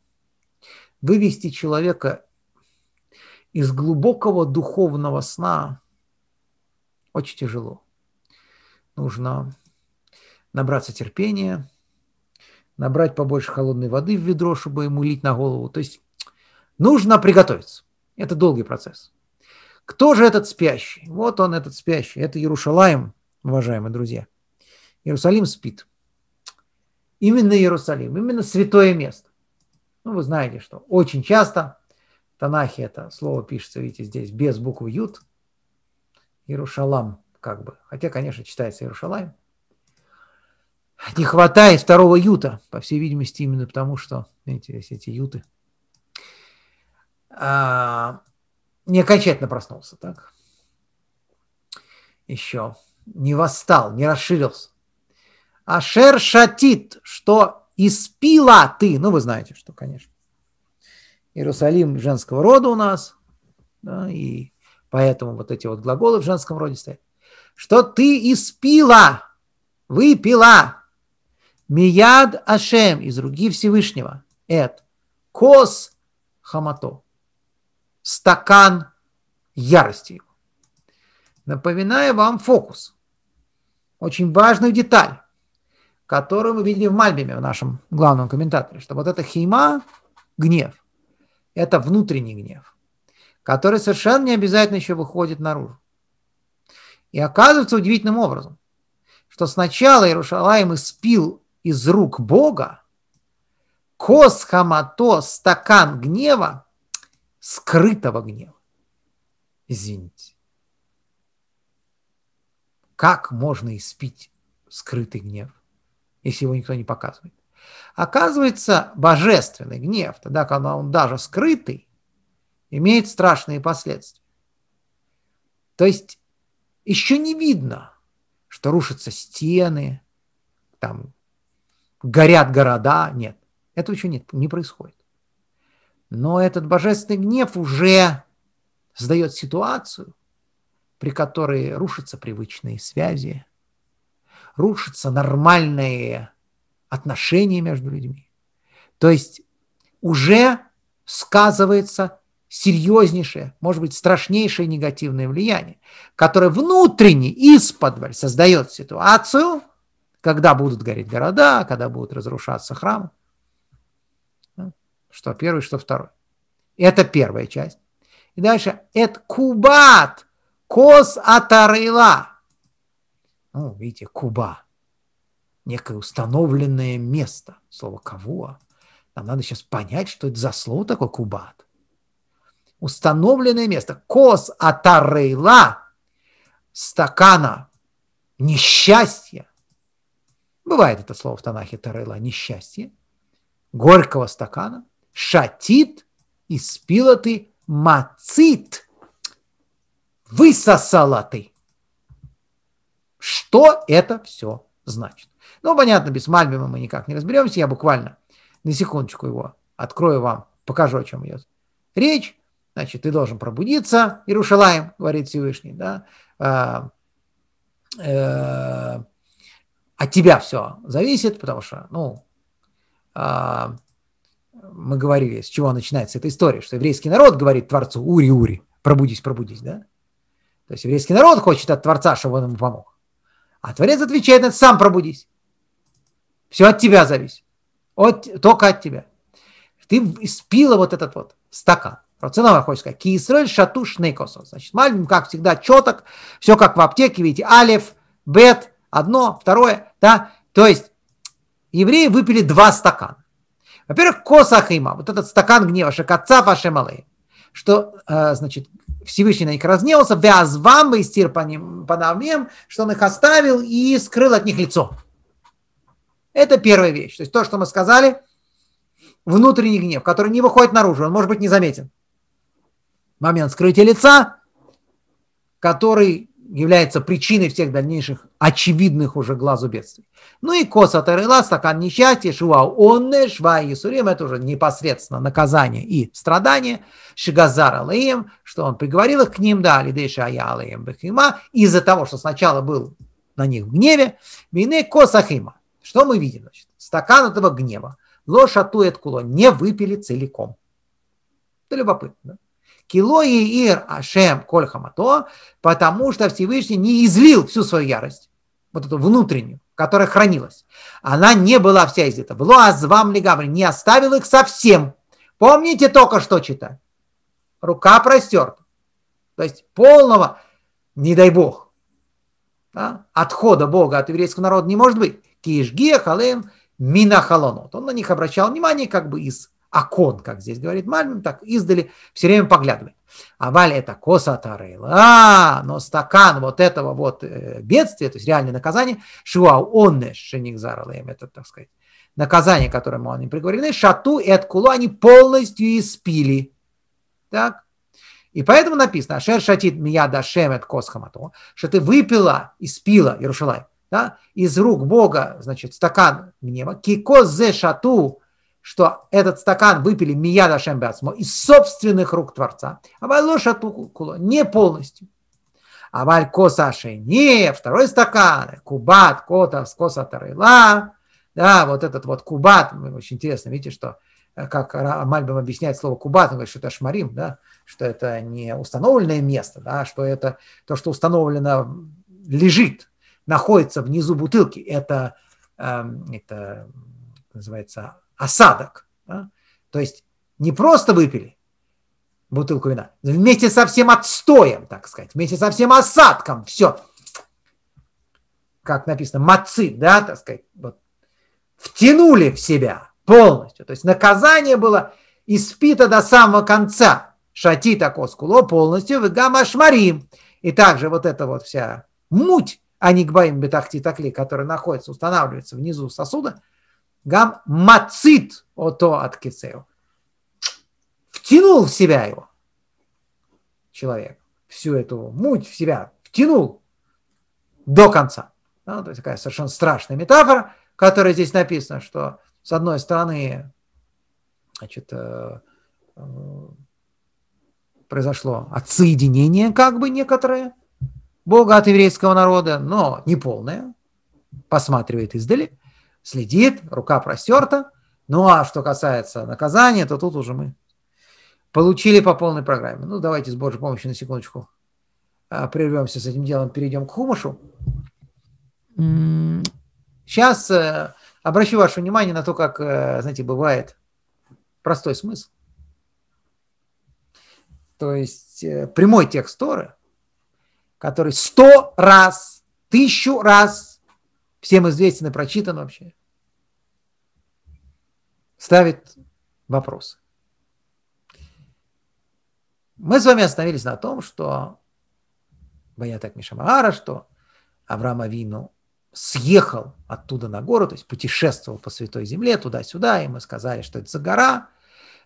вывести человека из глубокого духовного сна очень тяжело. Нужно набраться терпения – набрать побольше холодной воды в ведро, чтобы ему лить на голову. То есть нужно приготовиться. Это долгий процесс. Кто же этот спящий? Вот он, этот спящий. Это Иерушалаем, уважаемые друзья. Иерусалим спит. Именно Иерусалим, именно святое место. Ну, вы знаете, что очень часто в Танахе это слово пишется, видите, здесь без буквы «ют». Иерушалам, как бы. Хотя, конечно, читается Иерушалаем не хватает второго юта, по всей видимости, именно потому, что, знаете, все эти юты а, не окончательно проснулся, так? Еще не восстал, не расширился. Ашер шатит, что испила ты. Ну, вы знаете, что, конечно. Иерусалим женского рода у нас, да, и поэтому вот эти вот глаголы в женском роде стоят. Что ты испила, выпила, Мияд Ашем из руки Всевышнего. Эт. Кос Хамато. Стакан ярости его. Напоминаю вам фокус. Очень важную деталь, которую мы видели в Мальбиме, в нашем главном комментаторе, что вот это хейма гнев. Это внутренний гнев, который совершенно не обязательно еще выходит наружу. И оказывается удивительным образом, что сначала Иерушалаем испил из рук Бога, кос хамато стакан гнева, скрытого гнева. Извините. Как можно испить скрытый гнев, если его никто не показывает? Оказывается, божественный гнев, тогда, когда он даже скрытый, имеет страшные последствия. То есть еще не видно, что рушатся стены, там горят города. Нет, этого еще нет, не происходит. Но этот божественный гнев уже создает ситуацию, при которой рушатся привычные связи, рушатся нормальные отношения между людьми. То есть уже сказывается серьезнейшее, может быть, страшнейшее негативное влияние, которое внутренне, из создает ситуацию, когда будут гореть города, когда будут разрушаться храмы. Что первый, что второй. Это первая часть. И дальше это кубат, кос атарыла. Ну, видите, куба. Некое установленное место. Слово кого? Нам надо сейчас понять, что это за слово такое кубат. Установленное место. Кос атарыла стакана несчастья бывает это слово в Танахе Тарела, несчастье, горького стакана, шатит, испила ты, мацит, высосала ты. Что это все значит? Ну, понятно, без Мальбима мы никак не разберемся. Я буквально на секундочку его открою вам, покажу, о чем идет речь. Значит, ты должен пробудиться, Иерушалаем, говорит Всевышний, да, а, э, от тебя все зависит, потому что, ну, а, мы говорили, с чего начинается эта история, что еврейский народ говорит Творцу «Ури-Ури, пробудись, пробудись», да? То есть еврейский народ хочет от Творца, чтобы он ему помог. А Творец отвечает на это «Сам пробудись». Все от тебя зависит. От, только от тебя. Ты спила вот этот вот стакан. Рациновар хочет сказать. Кисрель шатуш некосос. Значит, маленький, как всегда, четок. Все как в аптеке, видите, алиф, бет, Одно, второе, да. То есть евреи выпили два стакана. Во-первых, косахима, вот этот стакан гнева, шакаца ваши малые, что, э, значит, Всевышний на них разнелся, вязвам и стир по ним, по ним, что он их оставил и скрыл от них лицо. Это первая вещь. То есть то, что мы сказали, внутренний гнев, который не выходит наружу, он может быть незаметен. Момент скрытия лица, который является причиной всех дальнейших очевидных уже глазу бедствий. Ну и коса тарыла, стакан несчастья, шива онне, шва и сурим, это уже непосредственно наказание и страдание, шигазар алаим, что он приговорил их к ним, да, лидейша ая алаим бахима, из-за того, что сначала был на них в гневе, вины косахима. Что мы видим, значит? Стакан этого гнева. Лошатует куло не выпили целиком. Это любопытно. Кило и ир ашем коль хамато, потому что Всевышний не излил всю свою ярость, вот эту внутреннюю, которая хранилась. Она не была вся излита. Было азвам лигамри, не оставил их совсем. Помните только что читать? Рука простерта. То есть полного, не дай бог, да, отхода Бога от еврейского народа не может быть. Кишге халем минахалонот. Он на них обращал внимание как бы из окон, как здесь говорит Мальвин, так издали все время поглядывает. Аваль это коса тарейла. А, но стакан вот этого вот э, бедствия, то есть реальное наказание, шуау онне шенигзарлаем, это, так сказать, наказание, которому они приговорены, шату и откулу они полностью испили. Так? И поэтому написано, шер шатит мияда шем от косхамато, что ты выпила, испила, Иерушалай, да, из рук Бога, значит, стакан гнева, кико зе шату что этот стакан выпили Мияда Шембеасмо из собственных рук Творца, а Вайлоша Тукула не полностью. А Валько Саши не, второй стакан, э, Кубат, Кота, Скоса Тарыла, да, вот этот вот Кубат, ну, очень интересно, видите, что э, как Мальбим объясняет слово кубат, он говорит, что это шмарим, да, что это не установленное место, да, что это то, что установлено, лежит, находится внизу бутылки, это, эм, это называется осадок. Да? То есть не просто выпили бутылку вина, вместе со всем отстоем, так сказать, вместе со всем осадком, все. Как написано, мацы, да, так сказать, вот, втянули в себя полностью. То есть наказание было испито до самого конца. Шати такоскуло полностью в гамашмарим. И также вот эта вот вся муть, а не гбаим бетахти такли, которая находится, устанавливается внизу сосуда, Гам мацит ото от кицею. Втянул в себя его человек. Всю эту муть в себя втянул до конца. Ну, то такая совершенно страшная метафора, которая здесь написана, что с одной стороны значит, э, э, произошло отсоединение как бы некоторое Бога от еврейского народа, но не полное, посматривает издали следит, рука простерта. Ну а что касается наказания, то тут уже мы получили по полной программе. Ну давайте с Божьей помощью на секундочку а, прервемся с этим делом, перейдем к Хумашу. Сейчас э, обращу ваше внимание на то, как, э, знаете, бывает простой смысл. То есть э, прямой текст Торы, который сто раз, тысячу раз всем известен и прочитан вообще, ставит вопросы. Мы с вами остановились на том, что Баятак Мишамара, что Авраам Авину съехал оттуда на гору, то есть путешествовал по Святой Земле туда-сюда, и мы сказали, что это за гора.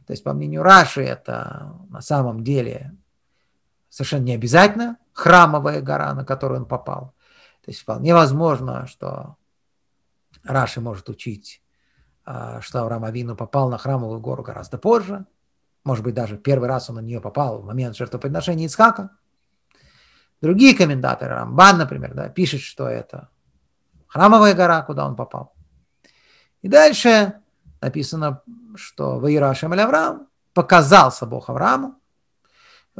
То есть, по мнению Раши, это на самом деле совершенно не обязательно храмовая гора, на которую он попал. То есть вполне возможно, что Раши может учить, а, что Авраам Авину попал на храмовую гору гораздо позже. Может быть, даже первый раз он на нее попал в момент жертвоприношения Ицхака. Другие комментаторы, Рамбан, например, да, пишет, что это храмовая гора, куда он попал. И дальше написано, что Ваира Авраам показался Бог Аврааму,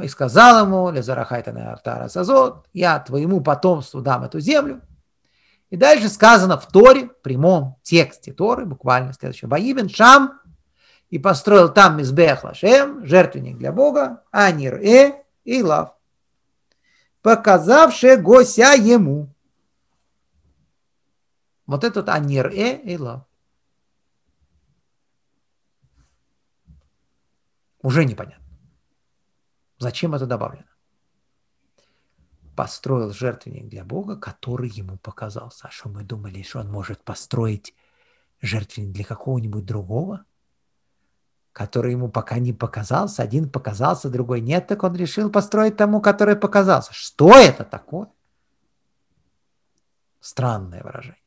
и сказал ему, Лезарахайтана Артара Сазот, я твоему потомству дам эту землю. И дальше сказано в Торе, в прямом тексте Торы, буквально следующее: Ваибен Шам и построил там Мизбех Лашем, жертвенник для Бога, Анир Э и Лав, показавший Гося ему. Вот этот Анир Э и Лав. Уже непонятно. Зачем это добавлено? Построил жертвенник для Бога, который ему показался. А что мы думали, что он может построить жертвенник для какого-нибудь другого, который ему пока не показался, один показался, другой нет, так он решил построить тому, который показался. Что это такое? Странное выражение.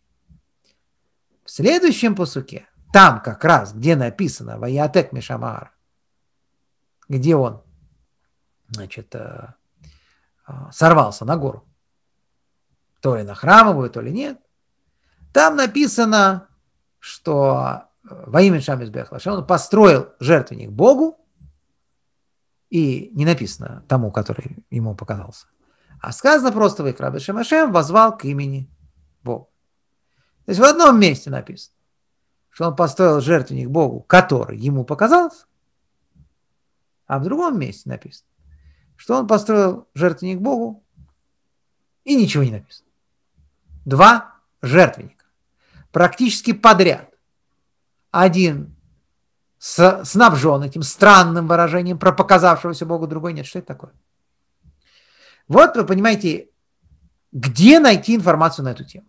В следующем посуке, там как раз, где написано «Ваятек Мишамар», где он значит, э, э, сорвался на гору. То ли на храмовую, то ли нет. Там написано, что э, во имя Шамисбех он построил жертвенник Богу, и не написано тому, который ему показался. А сказано просто в их рабе возвал к имени Бога. То есть в одном месте написано, что он построил жертвенник Богу, который ему показался, а в другом месте написано, что он построил жертвенник Богу, и ничего не написано. Два жертвенника. Практически подряд. Один снабжен этим странным выражением про показавшегося Богу, другой нет. Что это такое? Вот вы понимаете, где найти информацию на эту тему.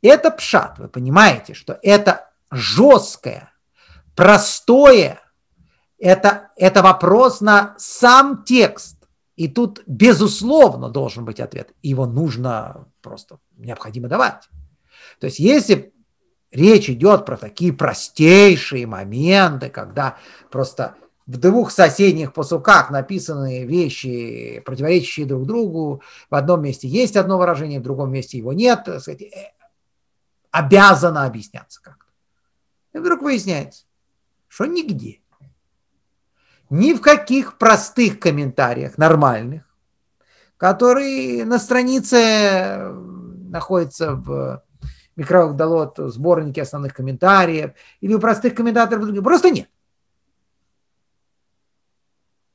Это пшат, вы понимаете, что это жесткое, простое это, это вопрос на сам текст. И тут, безусловно, должен быть ответ. Его нужно просто, необходимо давать. То есть если речь идет про такие простейшие моменты, когда просто в двух соседних посуках написаны вещи, противоречащие друг другу. В одном месте есть одно выражение, в другом месте его нет. Сказать, э, обязано объясняться как-то. И вдруг выясняется, что нигде ни в каких простых комментариях, нормальных, которые на странице э, находятся в микроволноводолот, сборники основных комментариев или у простых комментаторов. Просто нет.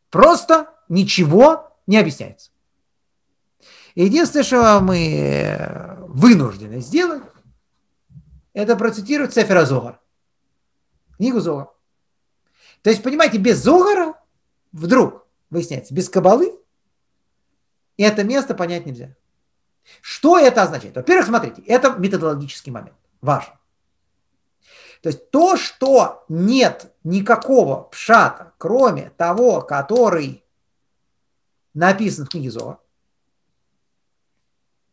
Просто ничего не объясняется. Единственное, что мы э, вынуждены сделать, это процитировать Сефера Зогар, книгу Зогар. То есть, понимаете, без Зогара вдруг, выясняется, без Кабалы это место понять нельзя. Что это означает? Во-первых, смотрите, это методологический момент. Важно. То есть то, что нет никакого пшата, кроме того, который написан в книге Зоа,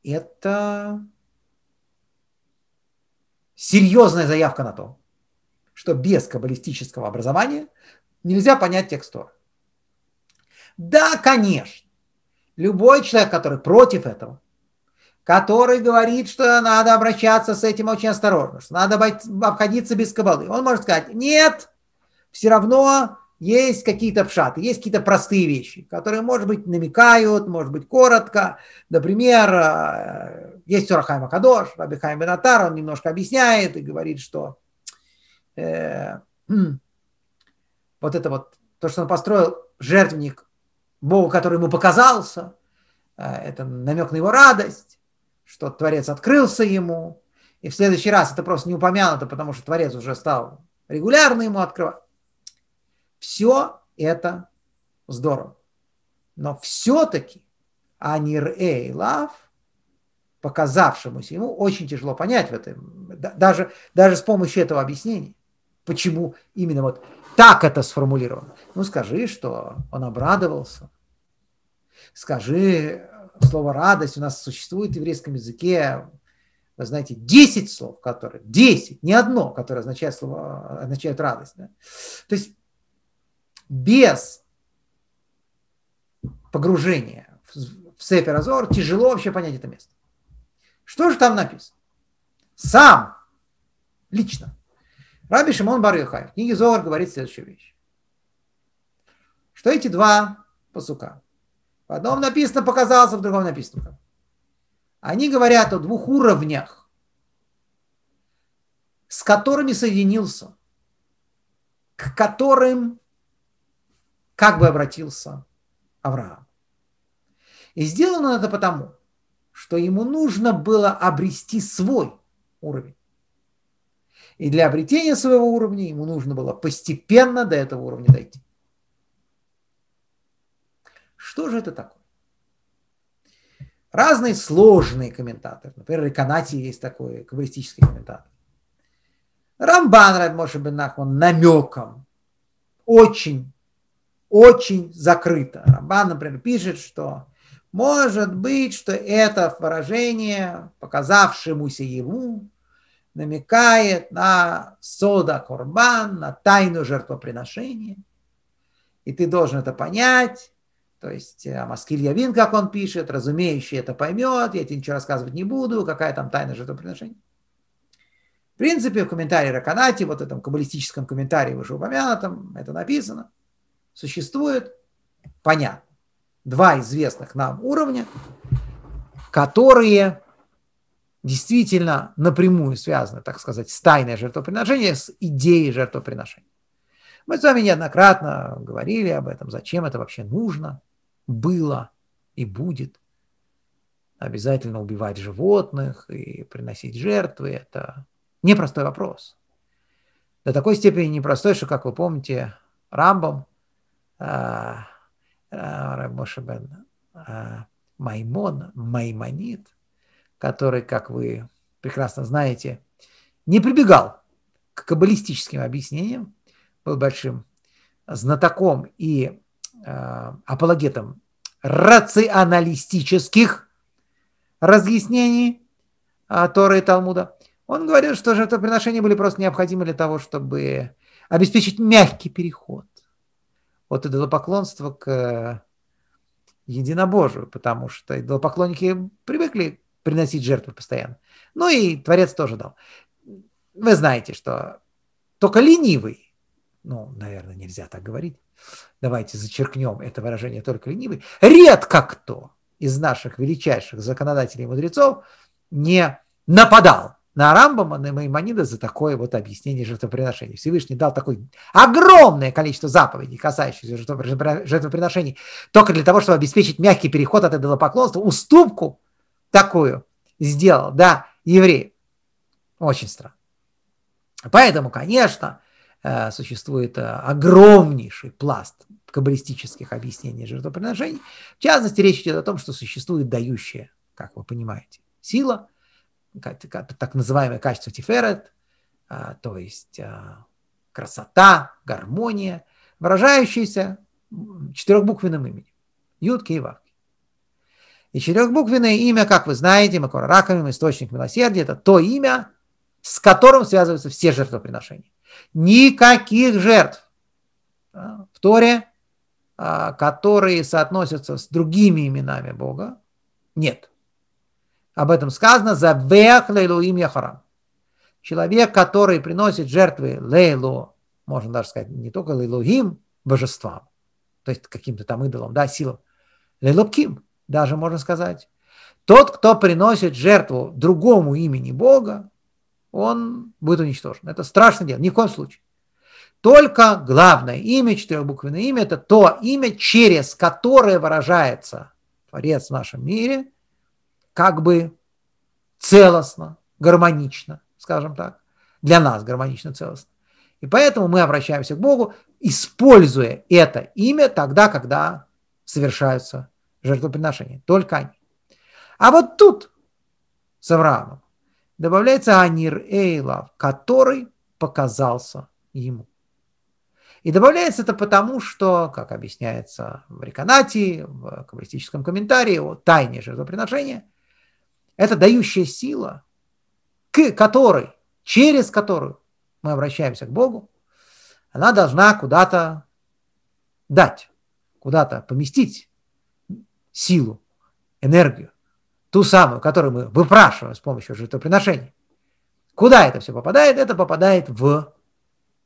это серьезная заявка на то, что без каббалистического образования нельзя понять текст Тора. Да, конечно, любой человек, который против этого, который говорит, что надо обращаться с этим очень осторожно, что надо обходиться без кабалы. Он может сказать, нет, все равно есть какие-то пшаты, есть какие-то простые вещи, которые, может быть, намекают, может быть, коротко. Например, э, есть Сурахай Макадош, Раби Хайм Бенатар, он немножко объясняет и говорит, что э, вот это вот, то, что он построил жертвенник Богу, который ему показался, э, это намек на его радость, что Творец открылся ему, и в следующий раз это просто не упомянуто, потому что Творец уже стал регулярно ему открывать. Все это здорово. Но все-таки Анир Эй показавшемуся ему, очень тяжело понять в этом, даже, даже с помощью этого объяснения. Почему именно вот так это сформулировано? Ну, скажи, что он обрадовался. Скажи слово «радость» у нас существует в еврейском языке, вы знаете, 10 слов, которые, 10, не одно, которое означает, слово, означает радость. Да? То есть без погружения в, в сефер тяжело вообще понять это место. Что же там написано? Сам, лично – Раби Шимон Барюхай в книге Зоар говорит следующую вещь. Что эти два посука, в одном написано показался, в другом написано. Они говорят о двух уровнях, с которыми соединился, к которым как бы обратился Авраам. И сделано это потому, что ему нужно было обрести свой уровень. И для обретения своего уровня ему нужно было постепенно до этого уровня дойти. Что же это такое? Разные сложные комментаторы. Например, Риканати есть такой каббалистический комментатор. Рамбан Радмоша бен Нахман намеком очень, очень закрыто. Рамбан, например, пишет, что может быть, что это выражение, показавшемуся ему, намекает на сода корбан, на тайну жертвоприношения. И ты должен это понять. То есть э, Маскиль Явин, как он пишет, разумеющий это поймет, я тебе ничего рассказывать не буду, какая там тайна жертвоприношения. В принципе, в комментарии Раканати, вот этом каббалистическом комментарии уже упомянутом, это написано, существует, понятно, два известных нам уровня, которые действительно напрямую связано, так сказать, с тайной жертвоприношения, с идеей жертвоприношения. Мы с вами неоднократно говорили об этом, зачем это вообще нужно, было и будет. Обязательно убивать животных и приносить жертвы – это непростой вопрос. До такой степени непростой, что, как вы помните, Рамбом, а, а, Рамошебен а, Маймон, Маймонит – который, как вы прекрасно знаете, не прибегал к каббалистическим объяснениям, был большим знатоком и э, апологетом рационалистических разъяснений э, Торы и Талмуда. Он говорил, что жертвоприношения были просто необходимы для того, чтобы обеспечить мягкий переход от идолопоклонства к э, единобожию, потому что идолопоклонники привыкли приносить жертвы постоянно. Ну и Творец тоже дал. Вы знаете, что только ленивый, ну, наверное, нельзя так говорить, давайте зачеркнем это выражение «только ленивый», редко кто из наших величайших законодателей и мудрецов не нападал на Рамбама, на Маймонида за такое вот объяснение жертвоприношений. Всевышний дал такое огромное количество заповедей, касающихся жертвоприношений, только для того, чтобы обеспечить мягкий переход от этого поклонства уступку такую сделал, да, еврей Очень странно. Поэтому, конечно, э, существует э, огромнейший пласт каббалистических объяснений жертвоприношений. В частности, речь идет о том, что существует дающая, как вы понимаете, сила, так называемое качество тиферет, а, то есть а, красота, гармония, выражающаяся четырехбуквенным именем. Юд Кейвав. И четырехбуквенное имя, как вы знаете, Макора источник милосердия, это то имя, с которым связываются все жертвоприношения. Никаких жертв в Торе, а, которые соотносятся с другими именами Бога, нет. Об этом сказано за вех лейлуим яхарам. Человек, который приносит жертвы лейлу, можно даже сказать, не только лейлуим, божествам, то есть каким-то там идолам, да, силам, лейлуким, даже можно сказать. Тот, кто приносит жертву другому имени Бога, он будет уничтожен. Это страшное дело, ни в коем случае. Только главное имя, четырехбуквенное имя, это то имя, через которое выражается Творец в нашем мире, как бы целостно, гармонично, скажем так, для нас гармонично, целостно. И поэтому мы обращаемся к Богу, используя это имя тогда, когда совершаются жертвоприношения. Только они. А вот тут с Авраамом добавляется Анир Эйлав, который показался ему. И добавляется это потому, что, как объясняется в Реканате, в каббалистическом комментарии о тайне жертвоприношения, это дающая сила, к которой, через которую мы обращаемся к Богу, она должна куда-то дать, куда-то поместить силу, энергию, ту самую, которую мы выпрашиваем с помощью жертвоприношений. Куда это все попадает? Это попадает в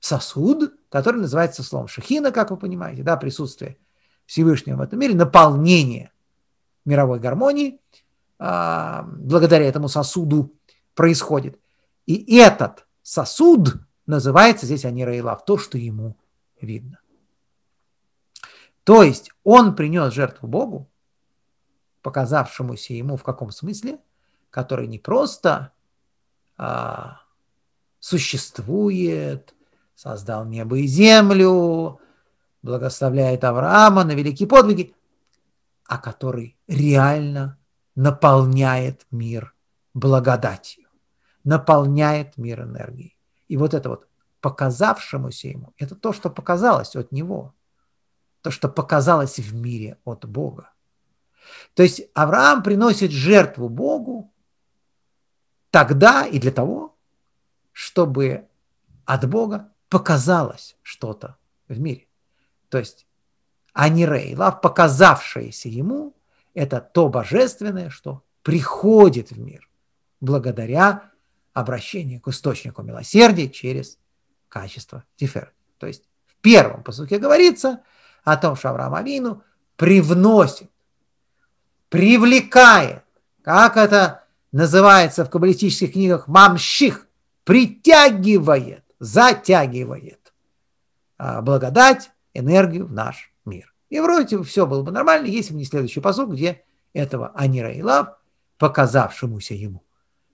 сосуд, который называется словом шахина, как вы понимаете, да, присутствие Всевышнего в этом мире, наполнение мировой гармонии э, благодаря этому сосуду происходит. И этот сосуд называется здесь Анира Илав, то, что ему видно. То есть он принес жертву Богу, показавшемуся ему в каком смысле, который не просто а, существует, создал небо и землю, благословляет Авраама на великие подвиги, а который реально наполняет мир благодатью, наполняет мир энергией. И вот это вот показавшемуся ему, это то, что показалось от него, то, что показалось в мире от Бога. То есть Авраам приносит жертву Богу тогда и для того, чтобы от Бога показалось что-то в мире. То есть Анирейла, показавшееся ему, это то божественное, что приходит в мир благодаря обращению к источнику милосердия через качество Тифер. То есть в первом посылке говорится о том, что Авраам Авину привносит привлекает, как это называется в каббалистических книгах, мамщих, притягивает, затягивает а, благодать, энергию в наш мир. И вроде все было бы нормально, если бы не следующий посуд, где этого Анира Илав, показавшемуся ему.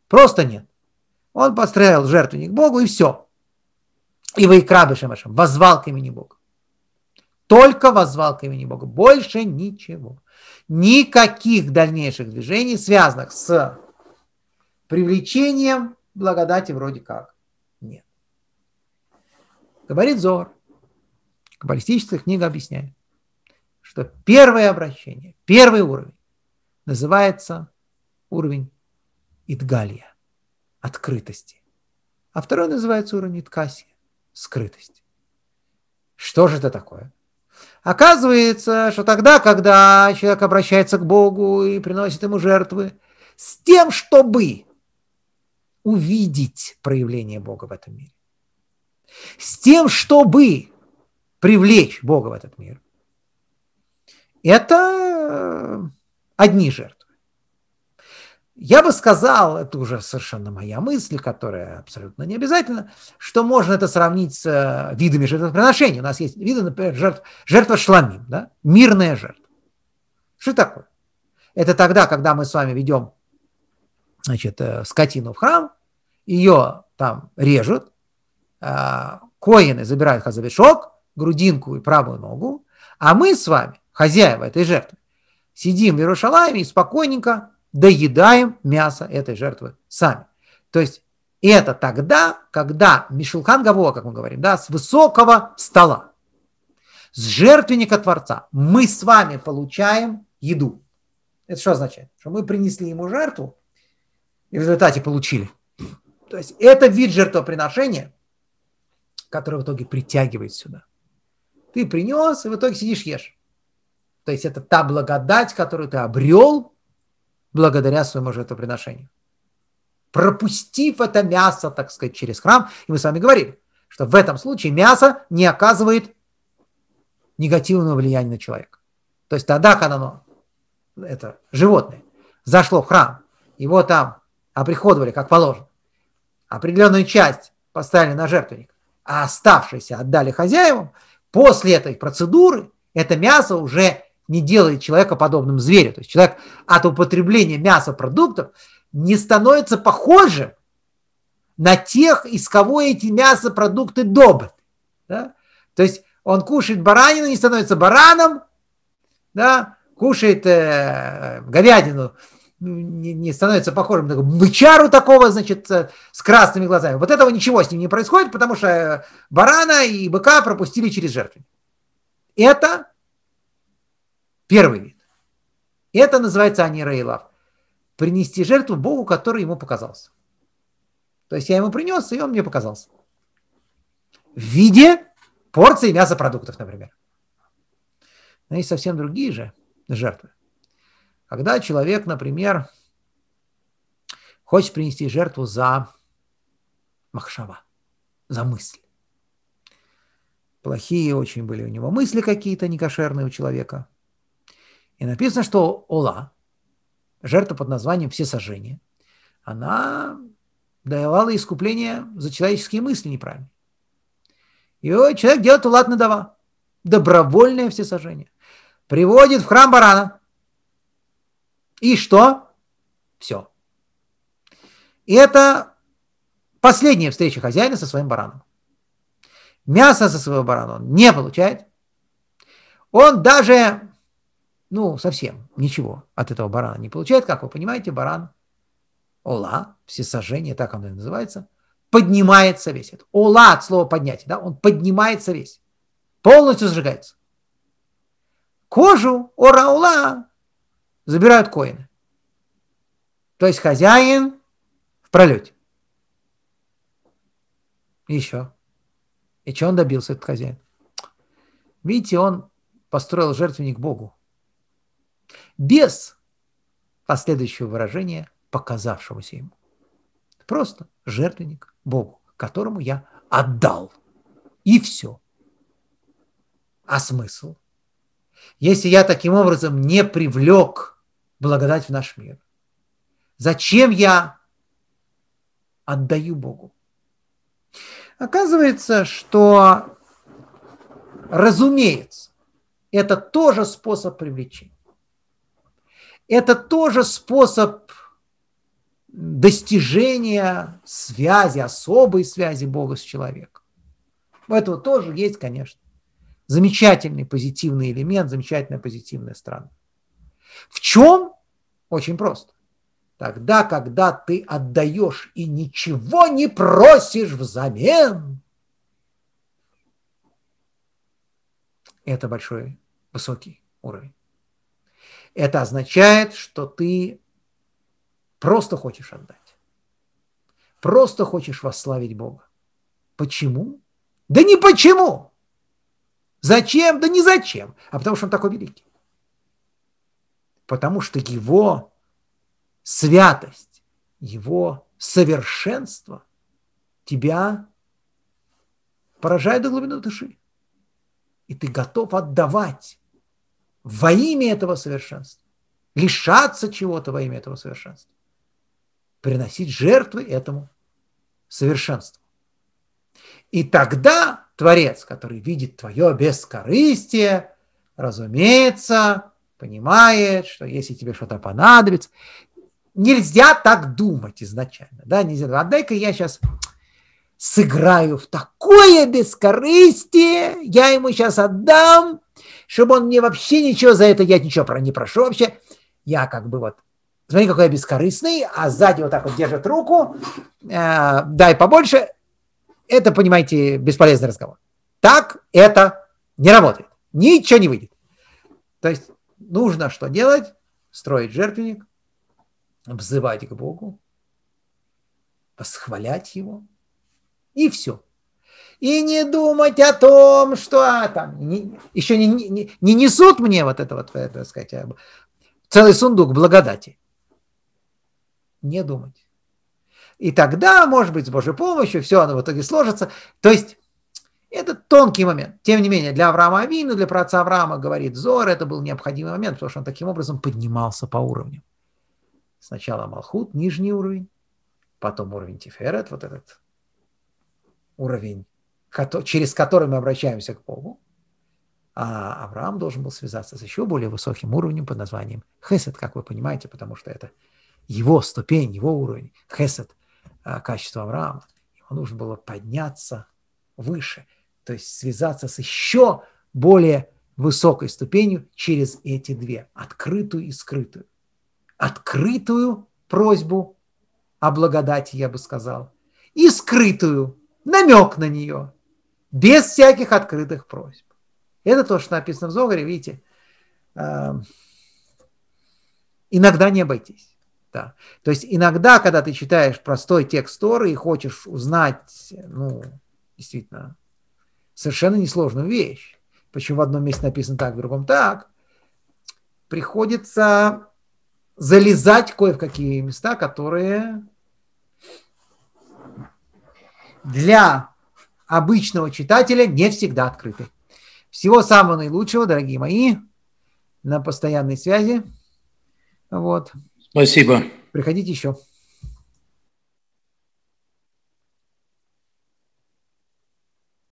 Просто нет. Он построил жертвенник Богу, и все. И вы воикрабышем вашим, возвал к имени Бога. Только возвал к имени Бога, больше ничего. Никаких дальнейших движений, связанных с привлечением благодати вроде как нет. Говорит Зор, каббалистическая книга объясняет, что первое обращение, первый уровень называется уровень Идгалия, открытости. А второй называется уровень Иткасия, скрытости. Что же это такое? Оказывается, что тогда, когда человек обращается к Богу и приносит ему жертвы, с тем, чтобы увидеть проявление Бога в этом мире, с тем, чтобы привлечь Бога в этот мир, это одни жертвы. Я бы сказал, это уже совершенно моя мысль, которая абсолютно не обязательно, что можно это сравнить с э, видами жертвоприношений. У нас есть виды, например, жертв, жертва шламим, да? мирная жертва. Что такое? Это тогда, когда мы с вами ведем значит, э, скотину в храм, ее там режут, э, коины забирают хазавешок, грудинку и правую ногу, а мы с вами, хозяева этой жертвы, сидим в Иерушалайме и спокойненько доедаем мясо этой жертвы сами. То есть это тогда, когда Мишелхан Гавуа, как мы говорим, да, с высокого стола, с жертвенника Творца, мы с вами получаем еду. Это что означает? Что мы принесли ему жертву и в результате получили. То есть это вид жертвоприношения, который в итоге притягивает сюда. Ты принес, и в итоге сидишь, ешь. То есть это та благодать, которую ты обрел благодаря своему жертвоприношению. Пропустив это мясо, так сказать, через храм, и мы с вами говорили, что в этом случае мясо не оказывает негативного влияния на человека. То есть тогда, когда оно, это животное, зашло в храм, его там оприходовали, как положено, определенную часть поставили на жертвенник, а оставшиеся отдали хозяевам, после этой процедуры это мясо уже не делает человека подобным зверю. То есть человек от употребления мясопродуктов не становится похожим на тех, из кого эти мясопродукты добыты. Да? То есть он кушает баранину, не становится бараном, да? кушает э, говядину, ну, не, не становится похожим на бычару такого, значит, э, с красными глазами. Вот этого ничего с ним не происходит, потому что э, барана и быка пропустили через жертву. Это Первый вид. это называется анира Принести жертву Богу, который ему показался. То есть я ему принес, и он мне показался. В виде порции мясопродуктов, например. Но есть совсем другие же жертвы. Когда человек, например, хочет принести жертву за махшава, за мысль. Плохие очень были у него мысли какие-то некошерные у человека. И написано, что Ола, жертва под названием всесожжение, она давала искупление за человеческие мысли неправильные. И человек делает улад дава Добровольное всесожжение. Приводит в храм барана. И что? Все. И это последняя встреча хозяина со своим бараном. Мясо со своего барана он не получает. Он даже ну, совсем ничего от этого барана не получает. Как вы понимаете, баран Ола, всесожжение, так оно и называется, поднимается весь. Это Ола от слова поднять, да, он поднимается весь, полностью сжигается. Кожу ора ола забирают коины. То есть хозяин в пролете. еще. И что он добился, этот хозяин? Видите, он построил жертвенник Богу без последующего выражения, показавшегося ему. Просто жертвенник Богу, которому я отдал. И все. А смысл? Если я таким образом не привлек благодать в наш мир, зачем я отдаю Богу? Оказывается, что, разумеется, это тоже способ привлечения это тоже способ достижения связи, особой связи Бога с человеком. У этого тоже есть, конечно, замечательный позитивный элемент, замечательная позитивная сторона. В чем? Очень просто. Тогда, когда ты отдаешь и ничего не просишь взамен, это большой, высокий уровень. Это означает, что ты просто хочешь отдать. Просто хочешь восславить Бога. Почему? Да не почему. Зачем? Да не зачем. А потому что он такой великий. Потому что его святость, его совершенство тебя поражает до глубины души. И ты готов отдавать во имя этого совершенства, лишаться чего-то во имя этого совершенства, приносить жертвы этому совершенству. И тогда Творец, который видит твое бескорыстие, разумеется, понимает, что если тебе что-то понадобится, нельзя так думать изначально. Да, нельзя. Отдай-ка а я сейчас сыграю в такое бескорыстие, я ему сейчас отдам, чтобы он мне вообще ничего за это, я ничего про не прошу вообще. Я как бы вот, смотри, какой я бескорыстный, а сзади вот так вот держит руку, э, дай побольше. Это, понимаете, бесполезный разговор. Так это не работает. Ничего не выйдет. То есть нужно что делать? Строить жертвенник, взывать к Богу, восхвалять Его, и все и не думать о том, что а, там не, еще не, не, не несут мне вот это вот, э, так сказать, целый сундук благодати. Не думать. И тогда, может быть, с Божьей помощью все оно в итоге сложится. То есть это тонкий момент. Тем не менее, для Авраама Авину, для праца Авраама, говорит Зор, это был необходимый момент, потому что он таким образом поднимался по уровню. Сначала Малхут, нижний уровень, потом уровень Тиферет, вот этот уровень через который мы обращаемся к Богу, а Авраам должен был связаться с еще более высоким уровнем под названием Хесед, как вы понимаете, потому что это его ступень, его уровень, Хесед, а, качество Авраама. Ему нужно было подняться выше, то есть связаться с еще более высокой ступенью через эти две, открытую и скрытую. Открытую просьбу о благодати, я бы сказал, и скрытую, намек на нее – без всяких открытых просьб. Это то, что написано в Зогаре, видите, эм, иногда не обойтись. Да. То есть иногда, когда ты читаешь простой текст Торы и хочешь узнать, ну, действительно, совершенно несложную вещь, почему в одном месте написано так, в другом так, приходится залезать кое в какие места, которые для обычного читателя не всегда открыты. Всего самого наилучшего, дорогие мои, на постоянной связи. Вот. Спасибо. Приходите еще.